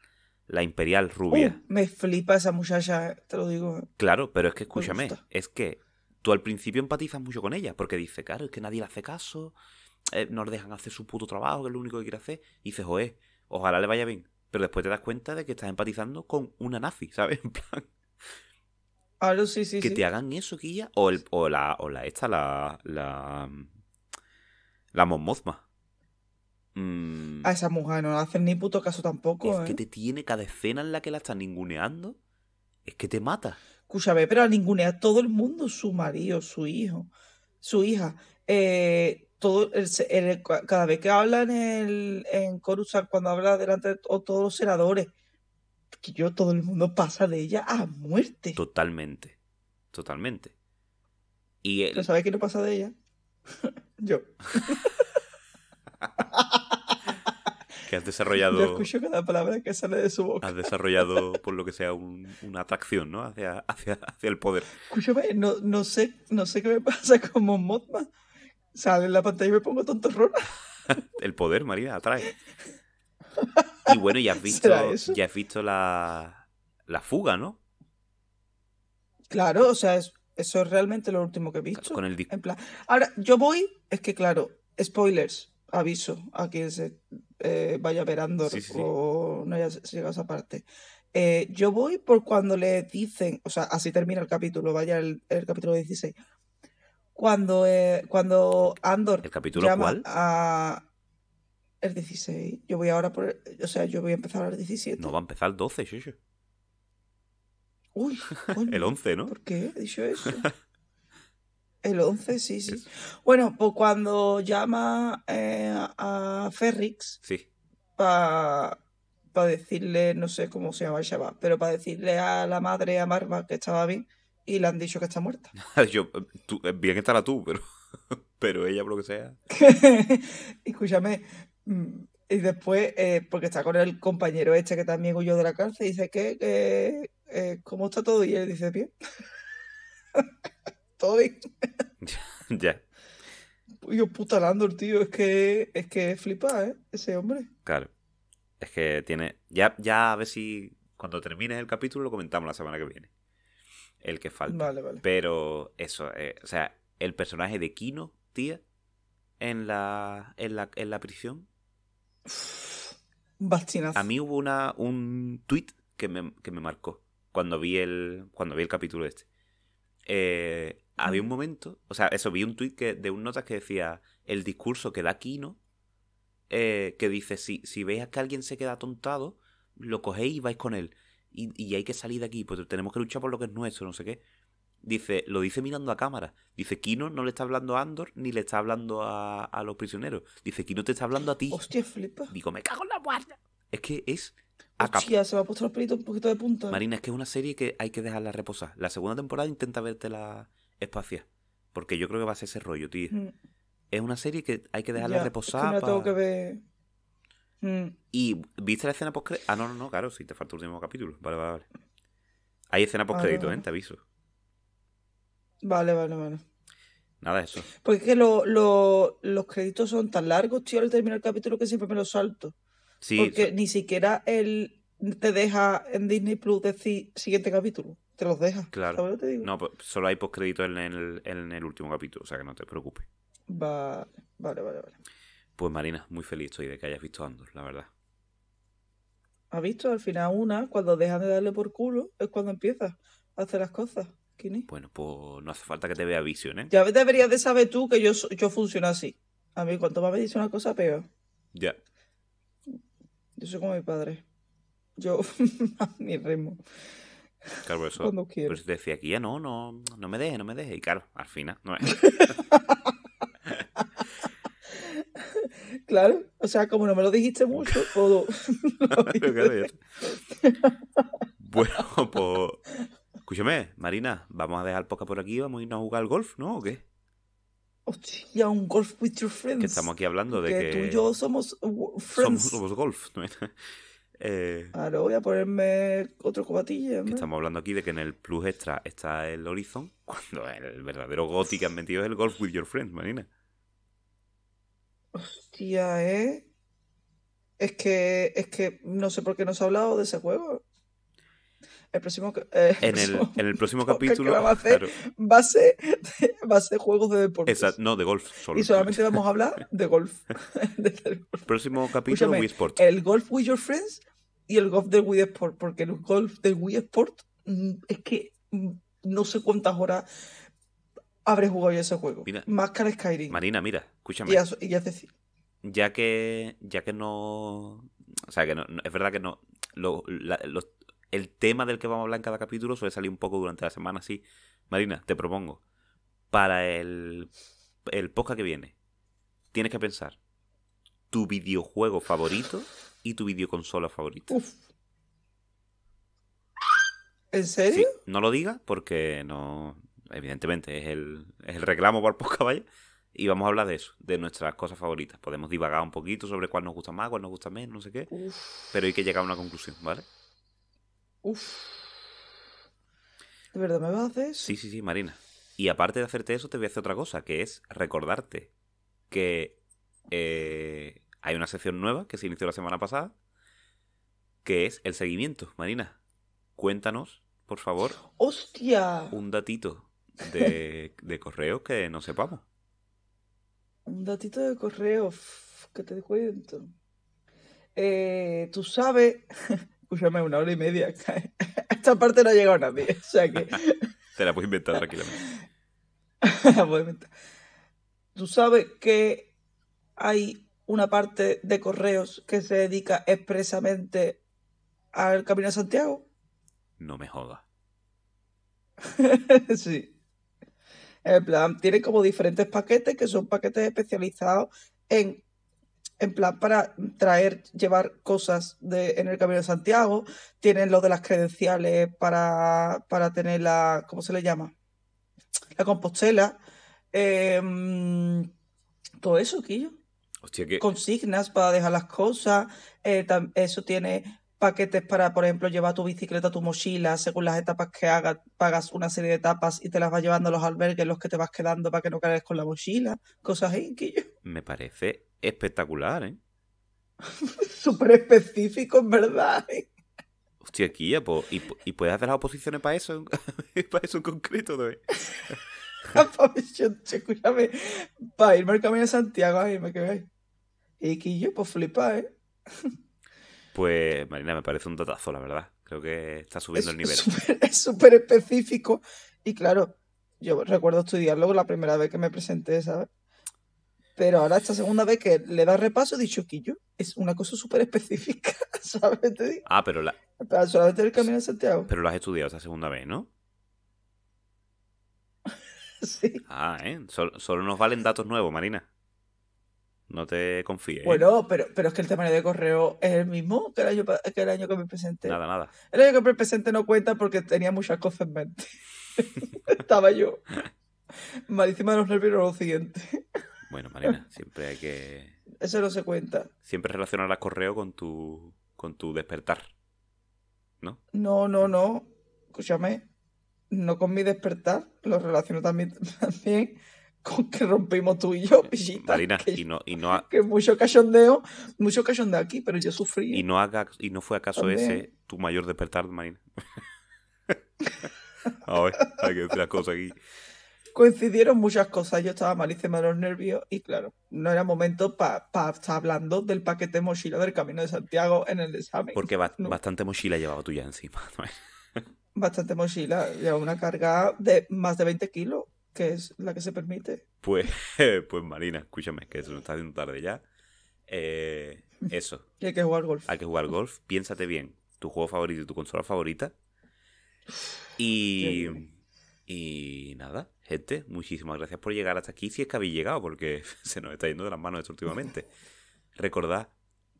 la imperial rubia. Uh, me flipa esa muchacha, eh, te lo digo. Eh. Claro, pero es que escúchame, es que tú al principio empatizas mucho con ella, porque dice, claro, es que nadie le hace caso, eh, no le dejan hacer su puto trabajo, que es lo único que quiere hacer, y dices, joder, ojalá le vaya bien. Pero después te das cuenta de que estás empatizando con una nazi, ¿sabes? En plan. sí, sí, que te hagan eso, guía, O, o, la, o la esta, la. La. La Momozma. Mm. A esa mujer no le hacen ni puto caso tampoco. Es ¿eh? que te tiene cada escena en la que la están ninguneando. Es que te mata. Escúchame, pero ningunea a todo el mundo, su marido, su hijo, su hija. Eh, todo cada vez que habla en el en cuando habla delante de todos los senadores, que yo todo el mundo pasa de ella a muerte. Totalmente, totalmente. Y él... sabes qué no pasa de ella? yo. que has desarrollado. Yo escucho cada palabra que sale de su boca. Has desarrollado, por lo que sea, una atracción, ¿no? Hacia, el poder. Escúchame, no, sé, no sé qué me pasa como Mothman. Sale en la pantalla y me pongo ron. el poder, María, atrae. Y bueno, ya has visto, ya has visto la, fuga, ¿no? Claro, o sea, eso es realmente lo último que he visto. Con el... en ahora, yo voy, es que claro, spoilers aviso a quien se eh, vaya a ver Andor o no haya llegado a esa parte. Eh, yo voy por cuando le dicen, o sea, así termina el capítulo, vaya el, capítulo 16. Cuando, eh, cuando Andor. ¿El capítulo cuál? El 16. Yo voy ahora por. O sea, yo voy a empezar al 17. No, va a empezar el 12, sí, Uy, el 11, ¿no? ¿Por qué he dicho eso? El 11, sí, sí. Bueno, pues cuando llama eh, a Ferrix sí. para decirle, no sé cómo se llama el pero para decirle a la madre, a Marva, que estaba bien, y le han dicho que está muerta. Ah, yo, tú, eh, bien estará tú, pero, pero ella, por lo que sea. Escúchame, mm, y después, eh, porque está con el compañero este que también huyó de la cárcel, y dice que, ¿cómo está todo? Y él dice, bien todo ya. uy pues Yo puta Landor, tío, es que es que flipa, ¿eh? Ese hombre. Claro. Es que tiene. Ya, ya a ver si cuando termines el capítulo lo comentamos la semana que viene. El que falta. Vale, vale. Pero eso, eh, o sea, el personaje de Kino, tía, en la, en la, en la prisión. Bastinazo. A mí hubo una, un tweet que me, que me marcó cuando vi el cuando vi el capítulo este. Eh, había un momento, o sea, eso, vi un tuit de un notas que decía el discurso que da Kino, eh, que dice, si, si veis a que alguien se queda atontado, lo cogéis y vais con él. Y, hay que salir de aquí, pues tenemos que luchar por lo que es nuestro, no sé qué. Dice, lo dice mirando a cámara. Dice, Kino no le está hablando a Andor ni le está hablando a, los prisioneros. Dice, Kino te está hablando a ti. Hostia, flipa. Digo, me cago en la guarda. Es que es Hostia, se me ha puesto los pelitos un poquito de punta. Marina, es que es una serie que hay que dejarla reposar. La segunda temporada intenta verte la espacia Porque yo creo que va a ser ese rollo, tío. Mm. Es una serie que hay que dejarla reposada. reposar. ver. Mm. ¿Y viste la escena post Ah, no, no, no, claro, si te falta el último capítulo. Vale, vale, vale. Hay escena ah, post crédito, ¿eh? Te aviso. Vale, vale, vale. Nada, de eso. Porque es que los créditos son tan largos, tío, al terminar el capítulo que siempre me los salto. Sí. Porque ni siquiera él te deja en Disney Plus decir siguiente capítulo te los deja. Claro. No, pues, solo hay postcrédito en el, en el último capítulo, o sea que no te preocupes. Vale, vale, vale, Pues Marina, muy feliz estoy de que hayas visto Andor, la verdad. ¿Has visto? Al final una, cuando dejan de darle por culo, es cuando empiezas a hacer las cosas. Kini. Bueno, pues no hace falta que te vea Vision, ¿eh? Ya deberías de saber tú que yo, yo funciono así. A mí cuanto más me dice una cosa, peor. Ya. Yo soy como mi padre. Yo, mi ritmo. Claro, eso, Cuando te decía aquí, ya ah, no, no, no me deje, no me deje. Y claro, al final, no es. claro, o sea, como no me lo dijiste mucho, todo. bueno, pues. Escúchame, Marina, vamos a dejar poca por aquí, vamos a irnos a jugar al golf, ¿no? ¿O qué? Hostia, un golf with your friends. Que estamos aquí hablando de que. que... Tú y yo uh, somos friends. Somos, somos golf, ¿no? Eh, Ahora voy a ponerme otro cobatilla. estamos hablando aquí de que en el Plus Extra está el Horizon, cuando el verdadero goti que han metido es el Golf with Your Friends, Marina. Hostia, ¿eh? Es que, es que no sé por qué no se ha hablado de ese juego. El próximo, eh, en, el, próximo, capítulo va a, hacer, va, a ser, va juegos de deportes. no, de golf Y solamente vamos a hablar de golf. el próximo capítulo Escúchame, El Golf with Your Friends y el golf de Wii Sport, porque el golf de Wii Sport mm, es que mm, no sé cuántas horas habré jugado ya ese juego. Máscara Skyrim. Marina, mira, escúchame. ya, decir. Ya que, ya que no. O sea, que es verdad que no. el tema del que vamos a hablar en cada capítulo suele salir un poco durante la semana, así. Marina, te propongo. Para el, el podcast que viene, tienes que pensar tu videojuego favorito y tu videoconsola favorita. ¿En serio? no lo digas porque no. Evidentemente, es el, el reclamo por poca Y vamos a hablar de eso, de nuestras cosas favoritas. Podemos divagar un poquito sobre cuál nos gusta más, cuál nos gusta menos, no sé qué. Pero hay que llegar a una conclusión, ¿vale? Uf. ¿De verdad me vas a hacer eso? Sí, sí, sí, Marina. Y aparte de hacerte eso, te voy a hacer otra cosa, que es recordarte que eh, hay una sección nueva que se inició la semana pasada, que es el seguimiento. Marina, cuéntanos, por favor. ¡Hostia! Un datito de, correo que no sepamos. Un datito de correo que te cuento. Eh, tú sabes, escúchame, una hora y media. esta parte no ha llegado nadie. O sea que... te la puedes inventar tranquilamente. la puedo inventar. Tú sabes que hay una parte de correos que se dedica expresamente al Camino de Santiago. No me jodas. sí. En plan, tienen como diferentes paquetes que son paquetes especializados en, en plan para traer, llevar cosas de, en el Camino de Santiago. Tienen lo de las credenciales para, para tener la, ¿cómo se le llama? La compostela. Em, todo eso, Quillo. Hostia, Consignas para dejar las cosas. Eh, eso tiene paquetes para, por ejemplo, llevar tu bicicleta, tu mochila, según las etapas que hagas, pagas una serie de etapas y te las vas llevando a los albergues, los que te vas quedando para que no caigas con la mochila, cosas que Me parece espectacular, ¿eh? Súper específico, en verdad. ¿eh? Hostia, qué pues, ¿y, ¿y puedes hacer las oposiciones para eso? para eso en concreto, ¿no? para irme al camino de Santiago, ahí me quedé Y que pues flipa, ¿eh? Pues, Marina, me parece un dotazo la verdad. Creo que está subiendo el nivel. es súper específico. Y claro, yo recuerdo estudiarlo la primera vez que me presenté, ¿sabes? Pero ahora esta segunda vez que le da repaso, he dicho quillo. es una cosa súper específica, ¿sabes? Ah, pero la... Pero solamente el camino Santiago. Pero lo has estudiado esta segunda vez, ¿no? sí. Ah, ¿eh? Solo, nos valen datos nuevos, Marina. No te confíes. Eh. Bueno, pero, pero es que el tema de correo es el mismo que el año que, me presenté. Nada, nada. El año que me presenté no cuenta porque tenía muchas cosas en mente. Estaba yo. Malísima de los nervios lo siguiente. Bueno, Marina, siempre hay que. Eso no se cuenta. Siempre relacionar correo con tu, con tu despertar. ¿No? No, no, no. Escúchame no con mi despertar, lo relaciono también, también con que rompimos tú y yo, eh, pichita. Marina, que, y no, y no que mucho cachondeo, mucho cachondeo aquí, pero yo sufrí. Y no, haga, y no fue acaso ese tu mayor despertar, Marina. A ver, hay que decir las cosas aquí. Coincidieron muchas cosas. Yo estaba se de los nervios y, claro, no era momento para pa estar hablando del paquete mochila del Camino de Santiago en el examen. Porque bastante mochila llevaba tú ya encima. bastante mochila, lleva una carga de más de 20 kilos, que es la que se permite. Pues, pues Marina, escúchame, que se nos está haciendo tarde ya. Eh, eso. Y hay que jugar golf. Hay que jugar golf. Piénsate bien, tu juego favorito y tu consola favorita. Y, y nada, gente, muchísimas gracias por llegar hasta aquí, si es que habéis llegado, porque se nos está yendo de las manos esto últimamente. Recordad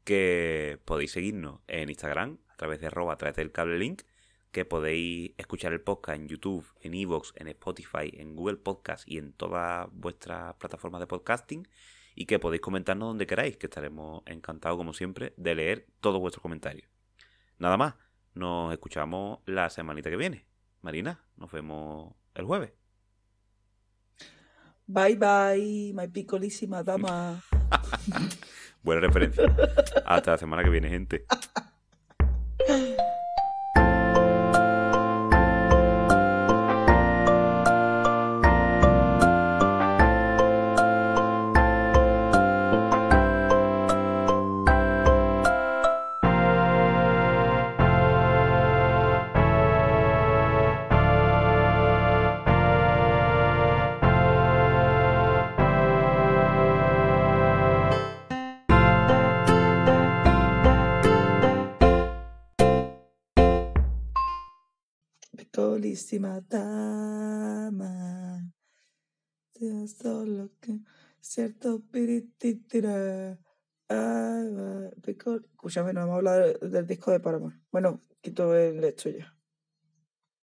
que podéis seguirnos en Instagram a través de arroba a través del cable link que podéis escuchar el podcast en YouTube, en Evox, en Spotify, en Google Podcast y en todas vuestras plataformas de podcasting y que podéis comentarnos donde queráis, que estaremos encantados como siempre de leer todos vuestros comentarios. Nada más, nos escuchamos la semanita que viene. Marina, nos vemos el jueves. Bye bye, my picolísima dama. Buena referencia. Hasta la semana que viene, gente. Escúchame, ah, ah, no hemos hablado del disco de Paramount Bueno, quito el hecho ya.